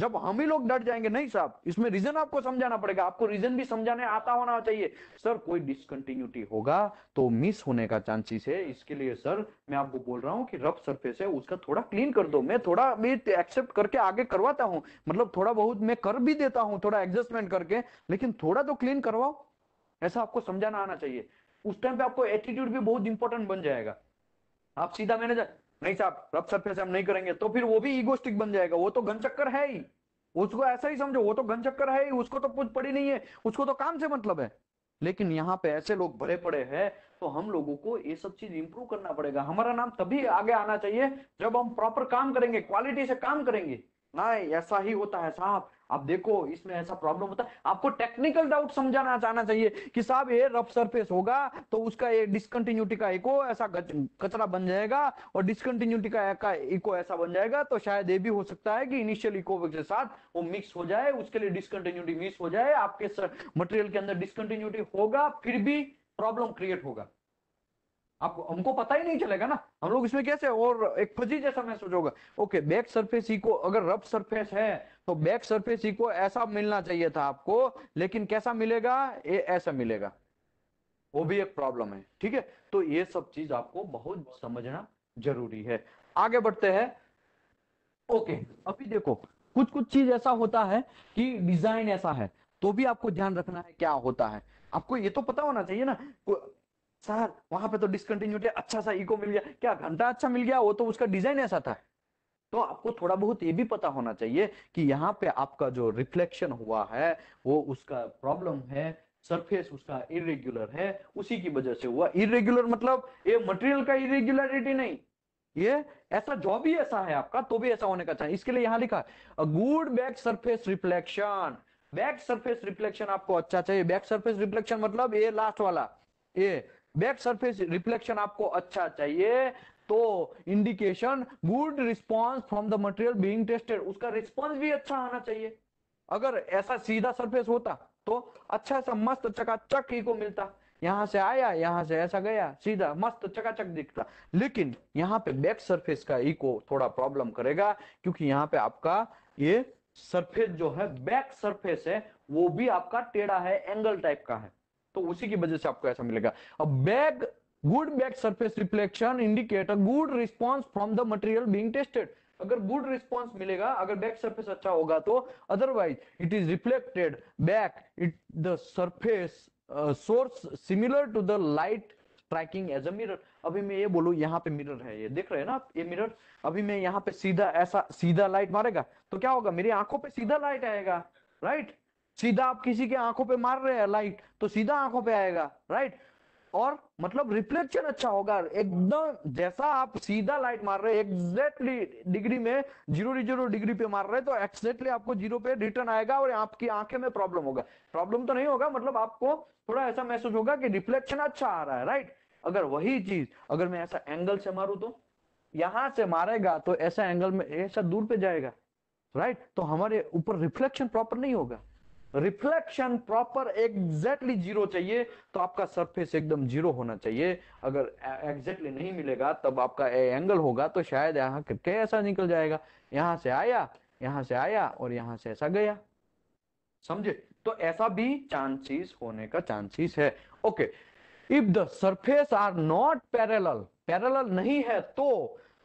जब हम ही लोग डर जाएंगे नहीं साहब इसमें रीजन आपको समझाना पड़ेगा आपको रीजन भी समझाने आता होना चाहिए सर कोई डिसकंटिन्यूटी होगा तो मिस होने का चांसेस है इसके लिए सर मैं आपको बोल रहा हूँ कि रफ सरफेस है उसका थोड़ा क्लीन कर दो मैं थोड़ा भी एक्सेप्ट करके आगे करवाता हूँ मतलब थोड़ा बहुत मैं कर भी देता हूँ थोड़ा एडजस्टमेंट करके लेकिन थोड़ा तो क्लीन करवाओ ऐसा आपको समझाना आना चाहिए उस टाइम पे आपको एटीट्यूड भी बहुत इंपॉर्टेंट बन जाएगा आप सीधा मैनेजर नहीं साहब रब से हम नहीं करेंगे तो फिर वो भी ईगोस्टिक बन जाएगा वो तो घन चक्कर है ही उसको ऐसा ही समझो वो तो घन चक्कर है ही उसको तो कुछ पड़ी नहीं है उसको तो काम से मतलब है लेकिन यहाँ पे ऐसे लोग भरे पड़े हैं तो हम लोगों को ये सब चीज इंप्रूव करना पड़ेगा हमारा नाम तभी आगे आना चाहिए जब हम प्रॉपर काम करेंगे क्वालिटी से काम करेंगे ना ऐसा ही होता है साहब आप देखो इसमें ऐसा प्रॉब्लम होता है आपको टेक्निकल डाउट समझाना चाहना चाहिए कि साहब ये रफ सरफेस होगा तो उसका ये डिसकंटिन्यूटी का इको ऐसा कचरा बन जाएगा और डिसकंटिन्यूटी का, एक इको ऐसा बन जाएगा तो शायद ये भी हो सकता है कि इनिशियल इको के साथ वो मिक्स हो जाए उसके लिए डिसकंटिन्यूटी मिस हो जाए आपके मटेरियल के अंदर डिसकंटिन्यूटी होगा फिर भी प्रॉब्लम क्रिएट होगा आप हमको पता ही नहीं चलेगा ना हम लोग इसमें कैसे और एक फजी जैसा महसूस होगा ओके बैक सरफेस ई को अगर रफ सरफेस है तो बैक सरफेस ई को ऐसा मिलना चाहिए था आपको लेकिन कैसा मिलेगा ये ऐसा मिलेगा वो भी एक प्रॉब्लम है ठीक है तो ये सब चीज आपको बहुत समझना जरूरी है आगे बढ़ते हैं ओके अभी देखो कुछ कुछ चीज ऐसा होता है कि डिजाइन ऐसा है तो भी आपको ध्यान रखना है क्या होता है आपको ये तो पता होना चाहिए ना सर वहां पे तो डिसकंटिन्यूटी अच्छा सा इको मिल गया क्या घंटा अच्छा मिल गया वो तो उसका डिजाइन ऐसा था तो आपको थोड़ा बहुत ये भी पता होना चाहिए कि यहाँ पे आपका जो रिफ्लेक्शन हुआ है वो उसका प्रॉब्लम है सरफेस उसका इरेग्युलर है उसी की वजह से हुआ इरेग्युलर मतलब ये मटेरियल का इरेग्युलरिटी नहीं ये ऐसा जो भी ऐसा है आपका तो भी ऐसा होने का चाहिए इसके लिए यहां लिखा good back surface reflection back surface reflection आपको अच्छा चाहिए बैक सरफेस रिफ्लेक्शन मतलब ये लास्ट वाला ये बैक सरफेस रिफ्लेक्शन आपको अच्छा चाहिए तो indication good response from the material being tested उसका रिस्पॉन्स भी अच्छा आना चाहिए अगर ऐसा सीधा सरफेस होता तो अच्छा सा मस्त चकाचक ही को मिलता यहां से आया यहां से ऐसा गया सीधा मस्त चकाचक दिखता लेकिन यहाँ पे बैक सरफेस का इको थोड़ा प्रॉब्लम करेगा क्योंकि यहाँ पे आपका ये सरफेस जो है बैक सरफेस है वो भी आपका टेढ़ा है एंगल टाइप का है तो उसी की वजह से आपको ऐसा मिलेगा अब back good back surface reflection indicator good response from the material being tested अगर गुड रिस्पॉन्स मिलेगा अगर बैक सरफेस अच्छा होगा तो otherwise it is reflected back it the surface source similar to the light tracking as a mirror अभी मैं ये बोलू यहाँ पे मिरर है ये देख रहे हैं ना आप ये मिरर अभी मैं यहाँ पे सीधा ऐसा सीधा लाइट मारेगा तो क्या होगा मेरी आंखों पे सीधा लाइट आएगा राइट सीधा आप किसी के आंखों पे मार रहे हैं लाइट तो सीधा आंखों पे आएगा राइट और मतलब रिफ्लेक्शन अच्छा होगा एकदम जैसा आप सीधा लाइट मार रहे एक्जेक्टली एग्जैक्टली डिग्री में जीरो जीरो डिग्री पे मार रहे तो एग्जैक्टली आपको जीरो पे रिटर्न आएगा और आपकी आंखें में प्रॉब्लम होगा प्रॉब्लम तो नहीं होगा मतलब आपको थोड़ा ऐसा महसूस होगा कि रिफ्लेक्शन अच्छा आ रहा है राइट अगर वही चीज अगर मैं ऐसा एंगल से मारू तो यहां से मारेगा तो ऐसा एंगल में ऐसा दूर पे जाएगा राइट तो हमारे ऊपर रिफ्लेक्शन प्रॉपर नहीं होगा रिफ्लेक्शन प्रॉपर एग्जैक्टली जीरो चाहिए तो आपका सरफेस एकदम जीरो होना चाहिए अगर एग्जैक्टली नहीं मिलेगा तब आपका एंगल होगा तो शायद यहाँ करके ऐसा निकल जाएगा यहां से आया यहां से आया और यहां से ऐसा गया समझे तो ऐसा भी चांसेस होने का चांसेस है okay if the surface are not parallel parallel नहीं है तो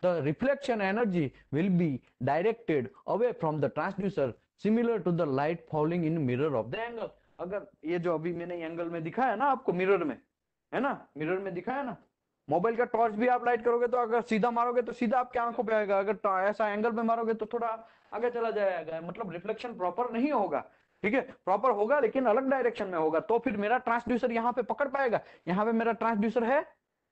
the reflection energy will be directed away from the transducer similar to the light falling in mirror of the angle अगर ये जो अभी मैंने एंगल में दिखाया ना आपको मिरर में है ना मिरर में दिखाया ना मोबाइल का टॉर्च भी आप लाइट करोगे तो अगर सीधा मारोगे तो सीधा आपके आंखों पे आएगा अगर ऐसा एंगल में मारोगे तो थोड़ा आगे चला जाएगा मतलब रिफ्लेक्शन प्रॉपर नहीं होगा ठीक है प्रॉपर होगा लेकिन अलग डायरेक्शन में होगा तो फिर मेरा ट्रांसड्यूसर यहाँ पे पकड़ पाएगा यहाँ पे मेरा ट्रांसड्यूसर है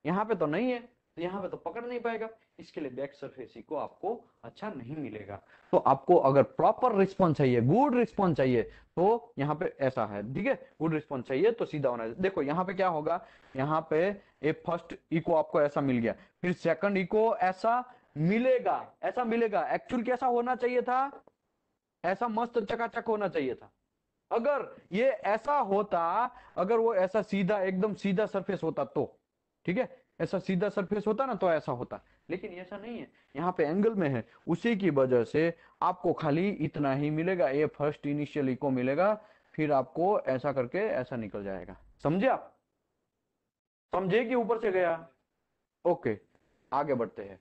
यहाँ पे तो नहीं है तो यहाँ पे तो पकड़ नहीं पाएगा इसके लिए बैक सरफेस को आपको अच्छा नहीं मिलेगा तो आपको अगर प्रॉपर रिस्पॉन्स चाहिए गुड रिस्पॉन्स चाहिए तो यहाँ पे ऐसा है ठीक है गुड रिस्पॉन्स चाहिए तो सीधा होना चाहिए देखो यहाँ पे क्या होगा यहाँ पे ये फर्स्ट इको आपको ऐसा मिल गया फिर सेकंड इको ऐसा मिलेगा ऐसा मिलेगा एक्चुअल कैसा होना चाहिए था ऐसा मस्त चकाचक होना चाहिए था अगर ये ऐसा होता अगर वो ऐसा सीधा एकदम सीधा सरफेस होता तो ठीक है ऐसा सीधा सरफेस होता ना तो ऐसा होता लेकिन ऐसा नहीं है यहाँ पे एंगल में है उसी की वजह से आपको खाली इतना ही मिलेगा ये फर्स्ट इनिशियल इको मिलेगा फिर आपको ऐसा करके ऐसा निकल जाएगा समझे आप समझे कि ऊपर से गया ओके आगे बढ़ते हैं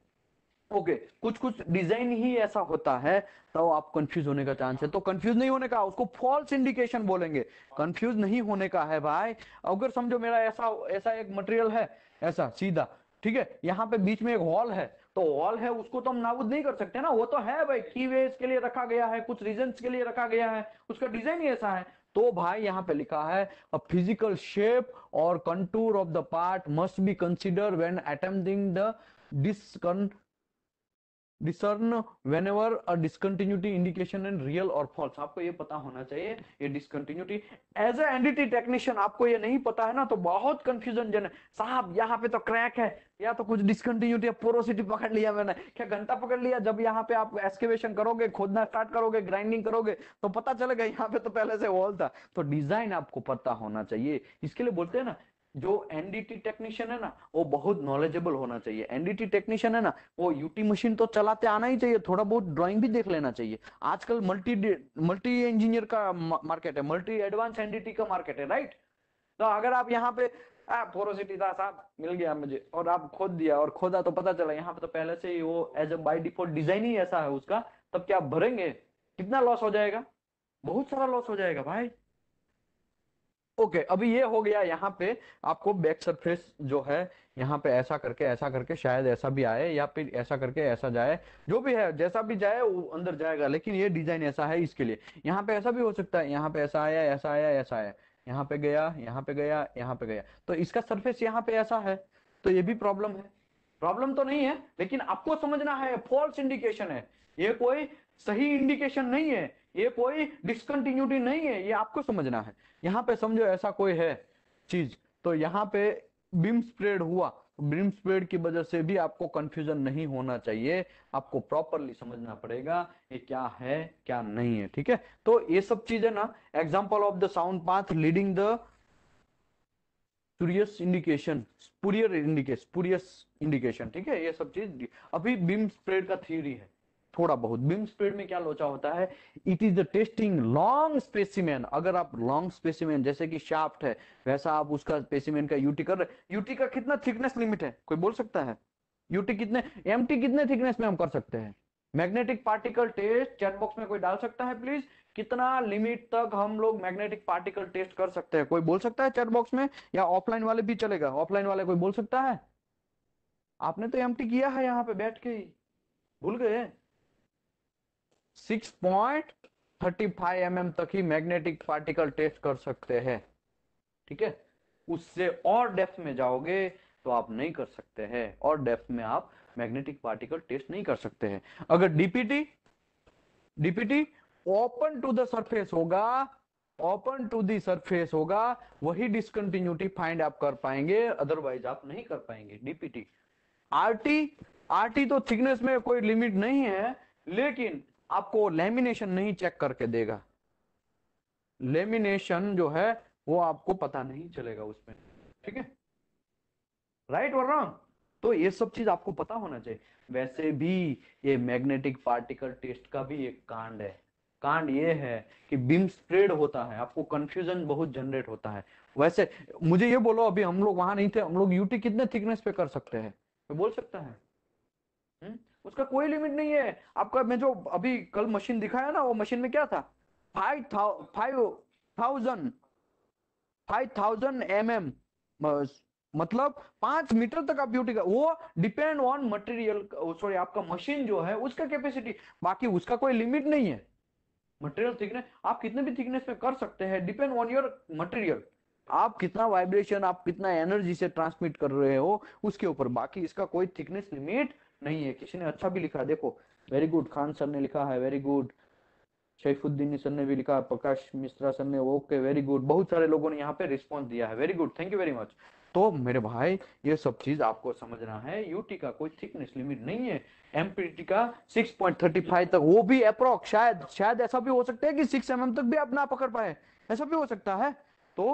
ओके कुछ कुछ डिजाइन ही ऐसा होता है तो आप कंफ्यूज होने का चांस है तो कंफ्यूज नहीं होने का उसको फॉल्स इंडिकेशन बोलेंगे कंफ्यूज नहीं होने का है भाई अगर समझो मेरा ऐसा ऐसा एक मटेरियल है ऐसा सीधा ठीक है यहाँ पे बीच में एक हॉल है तो हॉल है उसको तो हम नाबूद नहीं कर सकते ना वो तो है भाई की वे इसके लिए रखा गया है कुछ रीजन के लिए रखा गया है उसका डिजाइन ही ऐसा है तो भाई यहाँ पे लिखा है अ फिजिकल शेप और contour of the part must be consider when attempting the discon discern whenever a discontinuity indication and real और फॉल्स आपको ये पता होना चाहिए ये discontinuity as a NDT technician आपको ये नहीं पता है ना तो बहुत कंफ्यूजन जन साहब यहाँ पे तो क्रैक है या तो कुछ डिसकंटिन्यूटी पोरोसिटी पकड़ लिया मैंने क्या घंटा पकड़ लिया जब यहाँ पे आप एक्सकेवेशन करोगे खोदना स्टार्ट करोगे ग्राइंडिंग करोगे तो पता चलेगा यहाँ पे तो पहले से वॉल था तो डिजाइन आपको पता होना चाहिए इसके लिए बोलते हैं ना जो एनडीटी टेक्नीशियन है ना वो बहुत नॉलेजेबल होना चाहिए एनडीटी टेक्नीशियन है ना वो यूटी मशीन तो चलाते आना ही चाहिए थोड़ा बहुत ड्राइंग भी देख लेना चाहिए आजकल मल्टी मल्टी इंजीनियर का मार्केट है मल्टी एडवांस एनडीटी का मार्केट है राइट तो अगर आप यहाँ पे फोरोसिटी था साहब मिल गया मुझे और आप खोद दिया और खोदा तो पता चला यहाँ पे तो पहले से ही वो as a by default design ही ऐसा है उसका तब क्या आप भरेंगे कितना लॉस हो जाएगा बहुत सारा लॉस हो जाएगा भाई ओके okay, अभी ये हो गया यहाँ पे आपको बैक सरफेस जो है यहाँ पे ऐसा करके ऐसा करके शायद ऐसा भी आए या फिर ऐसा करके ऐसा जाए जो भी है जैसा भी जाए वो अंदर जाएगा लेकिन ये डिजाइन ऐसा है इसके लिए यहाँ पे ऐसा भी हो सकता है यहाँ पे ऐसा आया ऐसा आया ऐसा आया यहाँ पे गया यहाँ पे गया यहाँ पे गया तो इसका सरफेस यहाँ पे ऐसा है तो ये भी प्रॉब्लम है प्रॉब्लम तो नहीं है लेकिन आपको समझना है फॉल्स इंडिकेशन है ये कोई सही इंडिकेशन नहीं है ये कोई डिस्कंटिन्यूटी नहीं है ये आपको समझना है यहाँ पे समझो ऐसा कोई है चीज तो यहाँ पे बिम स्प्रेड हुआ ब्रिम स्प्रेड की वजह से भी आपको कंफ्यूजन नहीं होना चाहिए आपको प्रॉपरली समझना पड़ेगा ये क्या है क्या नहीं है ठीक है तो ये सब चीज है ना example of the sound path leading the spurious indication spurious indication spurious indication ठीक है ये सब चीज अभी बिम स्प्रेड का थियरी है थोड़ा बहुत बीम स्पीड में क्या लोचा होता है it is the testing long specimen अगर आप लॉन्ग स्पेसिमेन जैसे कि शाफ्ट है वैसा आप उसका स्पेसिमेन का यूटी कर रहे यूटी का कितना थिकनेस लिमिट है कोई बोल सकता है यूटी कितने एम कितने थिकनेस में हम कर सकते हैं magnetic particle test chat box में कोई डाल सकता है प्लीज कितना लिमिट तक हम लोग मैग्नेटिक पार्टिकल टेस्ट कर सकते हैं कोई बोल सकता है चैट बॉक्स में या ऑफलाइन वाले भी चलेगा ऑफलाइन वाले कोई बोल सकता है आपने तो एम किया है यहाँ पे बैठ के ही भूल गए six point thirty five M M तक ही मैग्नेटिक पार्टिकल टेस्ट कर सकते हैं ठीक है उससे और डेप्थ में जाओगे तो आप नहीं कर सकते हैं और डेप्थ में आप मैग्नेटिक पार्टिकल टेस्ट नहीं कर सकते हैं अगर DPT DPT open to the surface होगा ओपन टू दी सरफेस होगा वही डिसकंटिन्यूटी फाइंड आप कर पाएंगे अदरवाइज आप नहीं कर पाएंगे डीपीटी आरटी आरटी तो थिकनेस में कोई लिमिट नहीं है लेकिन आपको लेमिनेशन नहीं चेक करके देगा लेमिनेशन जो है वो आपको पता नहीं चलेगा उसमें ठीक है राइट और रॉन्ग तो ये सब चीज आपको पता होना चाहिए वैसे भी ये मैग्नेटिक पार्टिकल टेस्ट का भी एक कांड है कांड ये है कि बीम स्प्रेड होता है आपको कंफ्यूजन बहुत जनरेट होता है वैसे मुझे ये बोलो अभी हम लोग वहां नहीं थे हम लोग यूटी कितने थिकनेस पे कर सकते हैं बोल सकता है हुँ? हम्म? उसका कोई लिमिट नहीं है आपका मैं जो अभी कल मशीन दिखाया ना वो मशीन में क्या था five five thousand five thousand M M मतलब पांच मीटर तक आप ब्यूटी का वो डिपेंड ऑन मटेरियल सॉरी आपका मशीन जो है उसका कैपेसिटी बाकी उसका कोई लिमिट नहीं है मटेरियल थिकनेस आप कितने भी थिकनेस में कर सकते हैं डिपेंड ऑन योर मटेरियल आप कितना वाइब्रेशन आप कितना एनर्जी से ट्रांसमिट कर रहे हो उसके ऊपर बाकी इसका कोई थिकनेस लिमिट नहीं है किसी ने अच्छा भी लिखा देखो वेरी गुड खान सर ने लिखा है वेरी गुड शैफुद्दीन सर ने भी लिखा प्रकाश मिश्रा सर ने ओके वेरी गुड बहुत सारे लोगों ने यहाँ पे रिस्पॉन्स दिया है very good thank you very much तो मेरे भाई ये सब चीज आपको समझना है यूटी का कोई थिकनेस लिमिट नहीं है एमपीटी का 6.35 तक वो भी अप्रोक्स शायद शायद ऐसा भी हो सकता है कि 6 एमएम तक भी आप ना पकड़ पाए ऐसा भी हो सकता है तो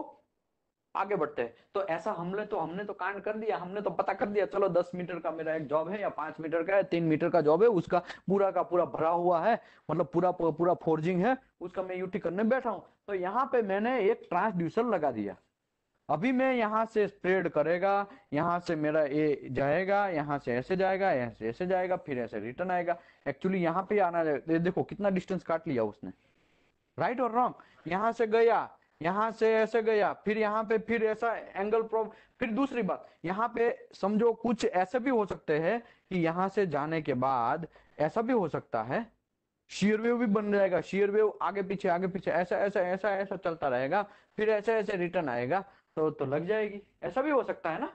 आगे बढ़ते हैं तो ऐसा हमने तो हमने तो कांड कर दिया हमने तो पता कर दिया चलो दस मीटर का मेरा एक जॉब है या पांच मीटर का है तीन मीटर का जॉब है उसका पूरा का पूरा भरा हुआ है मतलब पूरा पूरा फोर्जिंग है उसका मैं यूटी करने बैठा हूँ तो यहाँ पे मैंने एक ट्रांसड्यूसर लगा दिया अभी मैं यहाँ से स्प्रेड करेगा यहाँ से मेरा ये जाएगा यहाँ से ऐसे जाएगा यहाँ से ऐसे जाएगा फिर ऐसे रिटर्न आएगा एक्चुअली यहाँ पे आना देखो कितना डिस्टेंस काट लिया उसने राइट और रॉन्ग यहाँ से गया यहाँ से ऐसे गया फिर यहाँ पे फिर ऐसा एंगल प्रॉब फिर दूसरी बात यहाँ पे समझो कुछ ऐसे भी हो सकते हैं कि यहाँ से जाने के बाद ऐसा भी हो सकता है शेयर वेव भी बन जाएगा शेयर वेव आगे पीछे आगे पीछे ऐसा ऐसा ऐसा ऐसा चलता रहेगा फिर ऐसे ऐसे रिटर्न आएगा तो तो लग जाएगी ऐसा भी हो सकता है ना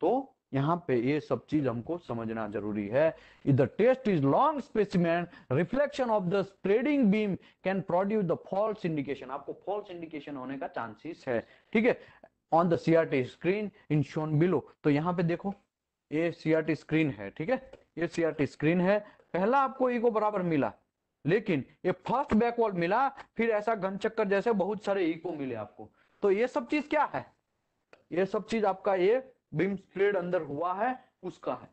तो यहाँ पे ये सब चीज हमको समझना जरूरी है if the test is long specimen reflection of the spreading beam can produce the false indication आपको फॉल्स इंडिकेशन होने का चांसेस है ठीक है on the CRT screen in shown below तो यहाँ पे देखो ये सीआरटी स्क्रीन है ठीक है ये सीआरटी स्क्रीन है पहला आपको ई e को बराबर मिला लेकिन ये फर्स्ट बैकवर्ड मिला फिर ऐसा घन चक्कर जैसे बहुत सारे ई e को मिले आपको तो ये सब चीज क्या है ये सब चीज आपका ये बीम स्प्लिट अंदर हुआ है उसका है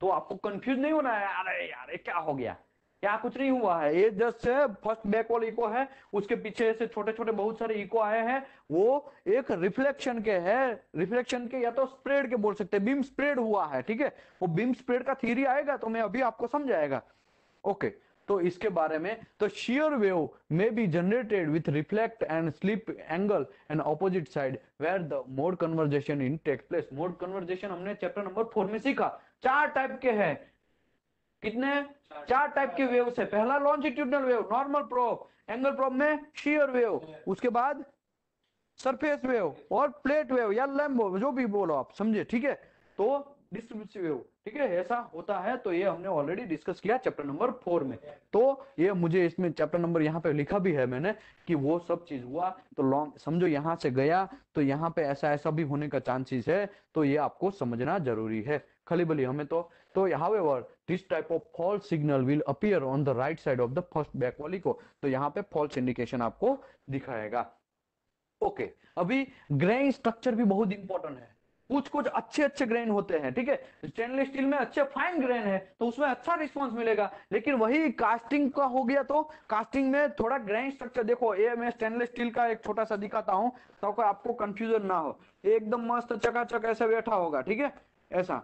तो आपको कंफ्यूज नहीं होना है अरे यार क्या हो गया यहाँ कुछ नहीं हुआ है ये जस्ट है फर्स्ट बैक वाल इको है उसके पीछे से छोटे छोटे बहुत सारे इको आए हैं वो एक रिफ्लेक्शन के है रिफ्लेक्शन के या तो स्प्रेड के बोल सकते हैं बीम स्प्रेड हुआ है ठीक है वो बीम स्प्रेड का थ्योरी आएगा तो मैं अभी आपको समझाएगा ओके okay. तो इसके बारे में तो shear wave may be generated with reflect and slip angle and opposite side where the mode conversation in take place mode conversation हमने चैप्टर नंबर फोर में सीखा चार टाइप के है कितने चार टाइप के वेव है पहला longitudinal wave normal probe angle probe में शियर वेव उसके बाद सरफेस वेव और प्लेट वेव या लैम्बो जो भी बोलो आप समझे ठीक है तो डिस्ट्रीब्यूटिव ठीक है ऐसा होता है तो ये हमने ऑलरेडी डिस्कस किया चैप्टर नंबर फोर में तो ये मुझे इसमें चैप्टर नंबर यहाँ पे लिखा भी है मैंने कि वो सब चीज हुआ तो लॉन्ग समझो यहाँ से गया तो यहाँ पे ऐसा ऐसा भी होने का चांसेस है तो ये आपको समझना जरूरी है खाली बोली हमें तो तो however this type of false signal will appear on the right side of the first back वाली को तो यहाँ पे फॉल्स इंडिकेशन आपको दिखाएगा ओके okay, अभी ग्रे स्ट्रक्चर भी बहुत इंपॉर्टेंट है कुछ कुछ अच्छे अच्छे ग्रेन होते हैं ठीक है स्टेनलेस स्टील में अच्छे फाइन ग्रेन है तो उसमें अच्छा रिस्पॉन्स मिलेगा लेकिन वही कास्टिंग का हो गया तो कास्टिंग में थोड़ा ग्रेन स्ट्रक्चर देखो ये मैं स्टेनलेस स्टील का एक छोटा सा दिखाता हूँ ताकि आपको कंफ्यूजन ना हो एकदम मस्त चकाचक ऐसे बैठा होगा ठीक है ऐसा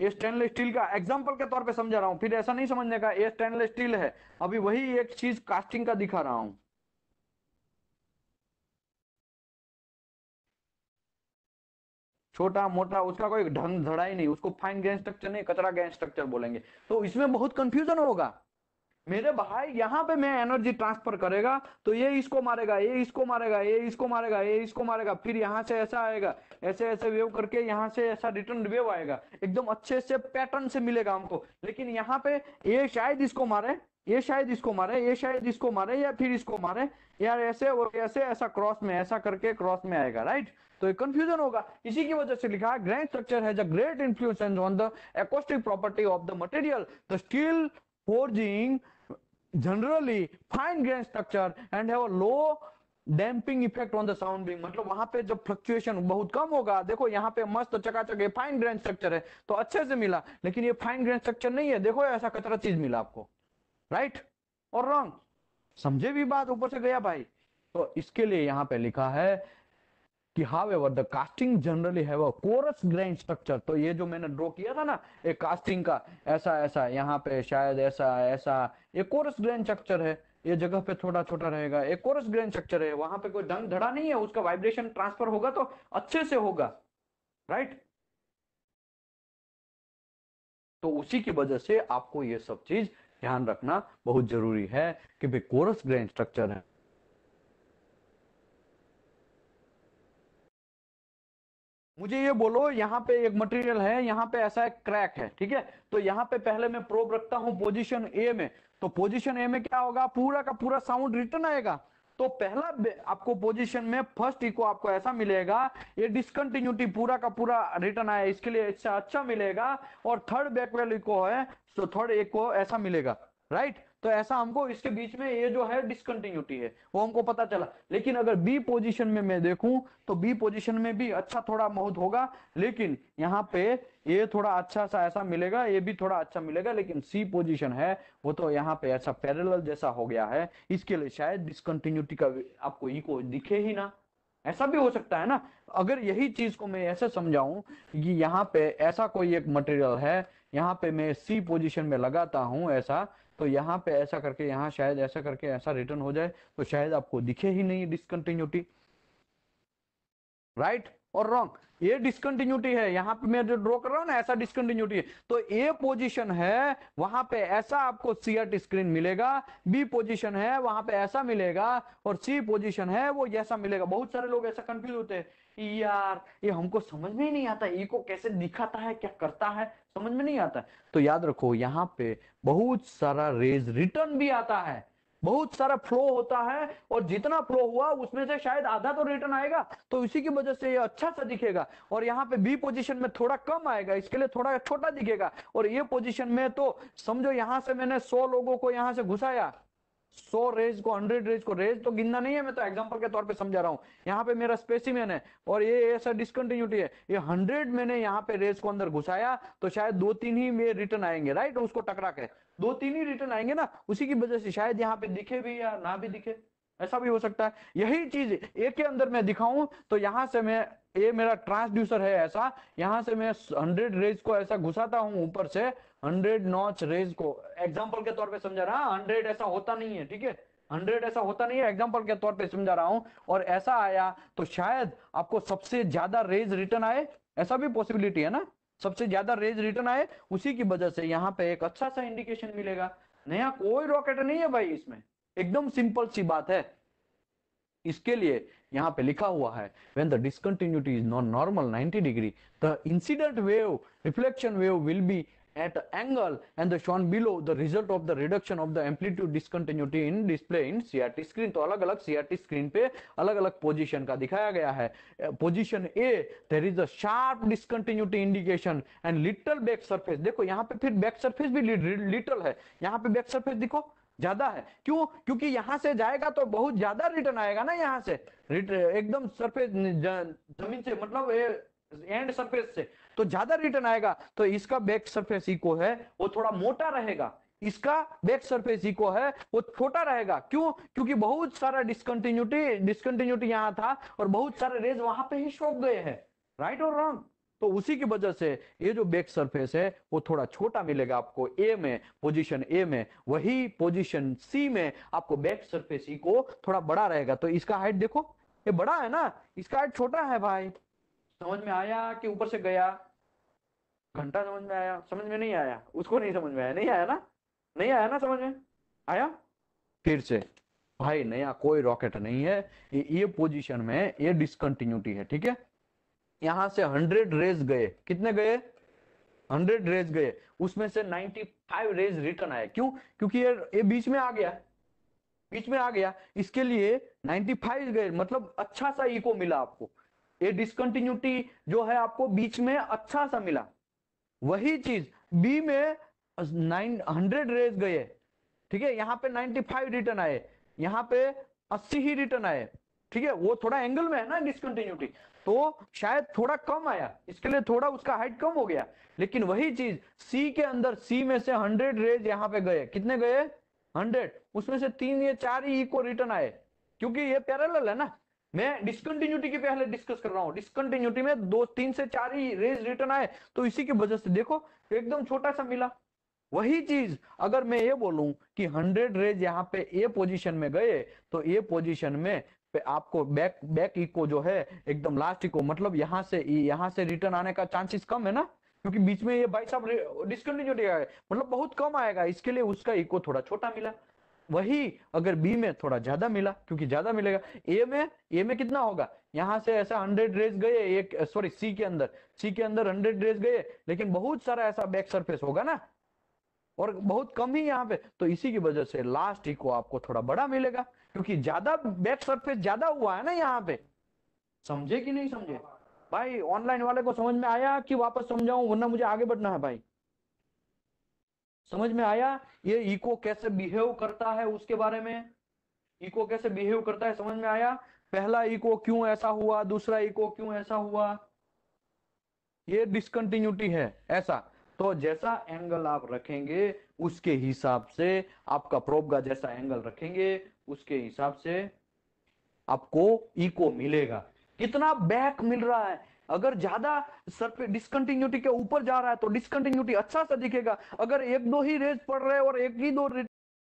ये स्टेनलेस स्टील का एग्जाम्पल के तौर पर समझा रहा हूँ फिर ऐसा नहीं समझने का ये स्टेनलेस स्टील है अभी वही एक चीज कास्टिंग का दिखा रहा हूँ छोटा मोटा उसका कोई ढंग धड़ा ही नहीं उसको फाइन गैन स्ट्रक्चर नहीं कचरा गैन स्ट्रक्चर बोलेंगे तो इसमें बहुत कंफ्यूजन होगा मेरे भाई यहाँ पे मैं एनर्जी ट्रांसफर करेगा तो ये इसको मारेगा ये इसको मारेगा ये इसको मारेगा ये इसको मारेगा फिर यहाँ से ऐसा आएगा ऐसे ऐसे वेव करके यहाँ से ऐसा रिटर्न वेव आएगा एकदम अच्छे से पैटर्न से मिलेगा हमको लेकिन यहाँ पे ये शायद इसको मारे ये शायद इसको मारे ये शायद इसको मारे या फिर इसको मारे यार ऐसे और ऐसे ऐसा क्रॉस में ऐसा करके क्रॉस में आएगा राइट तो एक कंफ्यूजन होगा इसी की वजह से लिखा है ग्रैंड स्ट्रक्चर है great influence on the acoustic property of the material the steel forging generally fine grain structure and have a low damping effect on the sound beam मतलब वहां पे जो फ्लक्चुएशन बहुत कम होगा देखो यहाँ पे मस्त चकाचक ये फाइन ग्रैंड स्ट्रक्चर है तो अच्छे से मिला लेकिन ये फाइन ग्रैंड स्ट्रक्चर नहीं है देखो ऐसा कचरा चीज मिला आपको राइट और रॉन्ग समझे भी बात ऊपर से गया भाई तो इसके लिए यहाँ पे लिखा है कि however the casting generally have a coarse grain structure तो ये जो मैंने ड्रॉ किया था ना एक कास्टिंग का ऐसा ऐसा यहाँ पे शायद ऐसा ऐसा ये कोरस ग्रैंड स्ट्रक्चर है ये जगह पे छोटा छोटा रहेगा एक कोरस ग्रैंड स्ट्रक्चर है वहां पे कोई दंग धड़ा नहीं है उसका वाइब्रेशन ट्रांसफर होगा तो अच्छे से होगा राइट तो उसी की वजह से आपको ये सब चीज ध्यान रखना बहुत जरूरी है कि भाई कोरस ग्रैंड स्ट्रक्चर है मुझे ये बोलो यहाँ पे एक मटेरियल है यहाँ पे ऐसा एक क्रैक है ठीक है तो यहाँ पे पहले मैं प्रोब रखता हूँ पोजिशन ए में तो पोजिशन ए में क्या होगा पूरा का पूरा साउंड रिटर्न आएगा तो पहला आपको पोजीशन में फर्स्ट इको आपको ऐसा मिलेगा ये डिस्कंटिन्यूटी पूरा का पूरा रिटर्न आया इसके लिए अच्छा अच्छा मिलेगा और थर्ड बैकवेल इको है तो थर्ड इको ऐसा मिलेगा राइट right? तो ऐसा हमको इसके बीच में ये जो है डिसकंटिन्यूटी है वो हमको पता चला लेकिन अगर बी पोजीशन में मैं देखूं तो बी पोजीशन में भी अच्छा थोड़ा बहुत होगा लेकिन यहाँ पे ये थोड़ा अच्छा सा ऐसा मिलेगा ये भी थोड़ा अच्छा मिलेगा लेकिन सी पोजीशन है वो तो यहाँ पे ऐसा पैरेलल जैसा हो गया है इसके लिए शायद डिसकंटिन्यूटी का आपको इको दिखे ही ना ऐसा भी हो सकता है ना अगर यही चीज को मैं ऐसे समझाऊं कि यहाँ पे ऐसा कोई एक मटेरियल है यहाँ पे मैं सी पोजीशन में लगाता हूं ऐसा तो यहाँ पे ऐसा करके यहाँ शायद ऐसा करके ऐसा रिटर्न हो जाए तो शायद आपको दिखे ही नहीं डिसकंटिन्यूटी राइट और रॉन्ग ये डिस्कंटिन्यूटी है यहाँ पे मैं जो ड्रॉ कर रहा हूँ ना ऐसा डिस्कंटिन्यूटी है तो ए पोजीशन है वहां पे ऐसा आपको सीएट स्क्रीन e मिलेगा बी पोजीशन है वहां पे ऐसा मिलेगा और सी पोजीशन है वो ऐसा मिलेगा बहुत सारे लोग ऐसा कंफ्यूज होते हैं यार ये हमको समझ में ही नहीं आता ई को कैसे दिखाता है क्या करता है समझ में नहीं आता तो याद रखो यहाँ पे बहुत सारा रेज रिटर्न भी आता है बहुत सारा फ्लो होता है और जितना फ्लो हुआ उसमें से शायद आधा तो रिटर्न आएगा तो इसी की वजह से ये अच्छा सा दिखेगा और यहाँ पे बी पोजीशन में थोड़ा कम आएगा इसके लिए थोड़ा छोटा दिखेगा और ये पोजीशन में तो समझो यहाँ से मैंने सौ लोगों को यहाँ से घुसाया सौ रेज को हंड्रेड रेज को रेज तो गिनना नहीं है मैं तो एग्जाम्पल के तौर पे समझा रहा हूँ यहाँ पे मेरा स्पेसिमेन है और ये ऐसा डिस्कंटिन्यूटी है ये हंड्रेड मैंने यहाँ पे रेज को अंदर घुसाया तो शायद दो तीन ही मेरे रिटर्न आएंगे राइट उसको टकरा के दो तीन ही रिटर्न आएंगे ना उसी की वजह से शायद यहाँ पे दिखे भी या ना भी दिखे ऐसा भी हो सकता है यही चीज एक के अंदर मैं दिखाऊं तो यहां से मैं ये मेरा ट्रांसड्यूसर है ऐसा यहाँ से मैं हंड्रेड रेज को ऐसा घुसाता हूँ ऊपर से हंड्रेड नॉच रेज को एग्जाम्पल के तौर पे समझा रहा हंड्रेड ऐसा होता नहीं है ठीक है 100 ऐसा होता नहीं है एग्जांपल के तौर पे समझा रहा हूं और ऐसा आया तो शायद आपको सबसे ज्यादा रेज रिटर्न आए ऐसा भी पॉसिबिलिटी है ना सबसे ज्यादा रेज रिटर्न आए उसी की वजह से यहाँ पे एक अच्छा सा इंडिकेशन मिलेगा नया कोई रॉकेट नहीं है भाई इसमें एकदम सिंपल सी बात है इसके लिए यहाँ पे लिखा हुआ है when the discontinuity is not normal 90 degree the incident wave reflection wave will be at angle and the shown below the result of the reduction of the amplitude discontinuity in display in CRT screen तो अलग अलग CRT screen पे अलग अलग position का दिखाया गया है position A there is a discontinuity indication and little back surface देखो यहाँ पे फिर बैक सर्फेस भी लिटल है यहाँ पे बैक सर्फेस देखो ज्यादा है क्यों क्योंकि यहां से जाएगा तो बहुत ज्यादा रिटर्न आएगा ना यहाँ से एकदम सरफेस जमीन से मतलब एंड सरफेस से तो ज्यादा रिटर्न आएगा तो इसका बैक सरफेस इको है वो थोड़ा मोटा रहेगा इसका बैक सरफेस इको है वो छोटा रहेगा क्यों क्योंकि बहुत सारा डिस्कंटिन्यूटी डिस्कंटिन्यूटी यहाँ था और बहुत सारे रेज वहां पे ही शोक गए हैं राइट और रॉन्ग तो उसी की वजह से ये जो बैक सरफेस है वो थोड़ा छोटा मिलेगा आपको ए में पोजीशन ए में वही पोजीशन सी में आपको बैक सरफेस ई को थोड़ा बड़ा रहेगा तो इसका हाइट देखो ये बड़ा है ना इसका हाइट छोटा है भाई समझ में आया कि ऊपर से गया घंटा समझ में आया समझ में नहीं आया उसको नहीं समझ में आया नहीं आया ना नहीं आया ना समझ में आया फिर से भाई नया कोई रॉकेट नहीं है ये, पोजीशन में ये डिसकंटिन्यूटी है ठीक है यहां से हंड्रेड रेज गए कितने गए हंड्रेड रेज गए उसमें से नाइनटी फाइव रेज रिटर्न आए क्यों क्योंकि ये ये बीच में आ गया बीच में आ गया इसके लिए 95 गए मतलब अच्छा सा इको मिला आपको ये डिस्कंटिन्यूटी जो है आपको बीच में अच्छा सा मिला वही चीज बी में नाइन हंड्रेड रेज गए ठीक है यहाँ पे 95 रिटर्न आए यहाँ पे 80 ही रिटर्न आए ठीक है वो थोड़ा एंगल में है ना डिसकंटिन्यूटी तो शायद थोड़ा कम आया इसके लिए थोड़ा उसका हाइट कम हो गया लेकिन वही चीज सी के अंदर सी में से हंड्रेड रेज यहाँ पे गए कितने गए हंड्रेड उसमें से तीन या चार ही इक्वल रिटर्न आए क्योंकि ये पैरेलल है ना मैं डिस्कंटिन्यूटी की पहले डिस्कस कर रहा हूँ डिस्कंटिन्यूटी में दो तीन से चार ही रेज रिटर्न आए तो इसी की वजह से देखो एकदम छोटा सा मिला वही चीज अगर मैं ये बोलूं कि 100 रेज यहाँ पे ए पोजीशन में गए तो ए पोजीशन में पे आपको बैक बैक इको जो है एकदम लास्ट इको मतलब यहाँ से यहाँ से रिटर्न आने का चांसेस कम है ना क्योंकि बीच में ये भाई साहब डिस्कंटिन्यू है मतलब बहुत कम आएगा इसके लिए उसका इको थोड़ा छोटा मिला वही अगर बी में थोड़ा ज्यादा मिला क्योंकि ज्यादा मिलेगा ए में ए में कितना होगा यहाँ से ऐसा हंड्रेड रेज गए एक सॉरी सी के अंदर सी के अंदर हंड्रेड रेस गए लेकिन बहुत सारा ऐसा बैक सरफेस होगा ना और बहुत कम ही यहाँ पे तो इसी की वजह से लास्ट इको आपको थोड़ा बड़ा मिलेगा क्योंकि ज्यादा बैक सरफेस ज्यादा हुआ है ना यहाँ पे समझे कि नहीं समझे भाई ऑनलाइन वाले को समझ में आया कि वापस समझाऊं वरना मुझे आगे बढ़ना है भाई समझ में आया ये इको कैसे बिहेव करता है उसके बारे में इको कैसे बिहेव करता है समझ में आया पहला इको क्यों ऐसा हुआ दूसरा इको क्यों ऐसा हुआ ये डिसकंटिन्यूटी है ऐसा तो जैसा एंगल आप रखेंगे उसके हिसाब से आपका प्रोब का जैसा एंगल रखेंगे उसके हिसाब से आपको इको मिलेगा कितना बैक मिल रहा है अगर ज्यादा सरफेस डिस्कंटिन्यूटी के ऊपर जा रहा है तो डिस्कंटिन्यूटी अच्छा सा दिखेगा अगर एक दो ही रेज पड़ रहे हैं और एक ही दो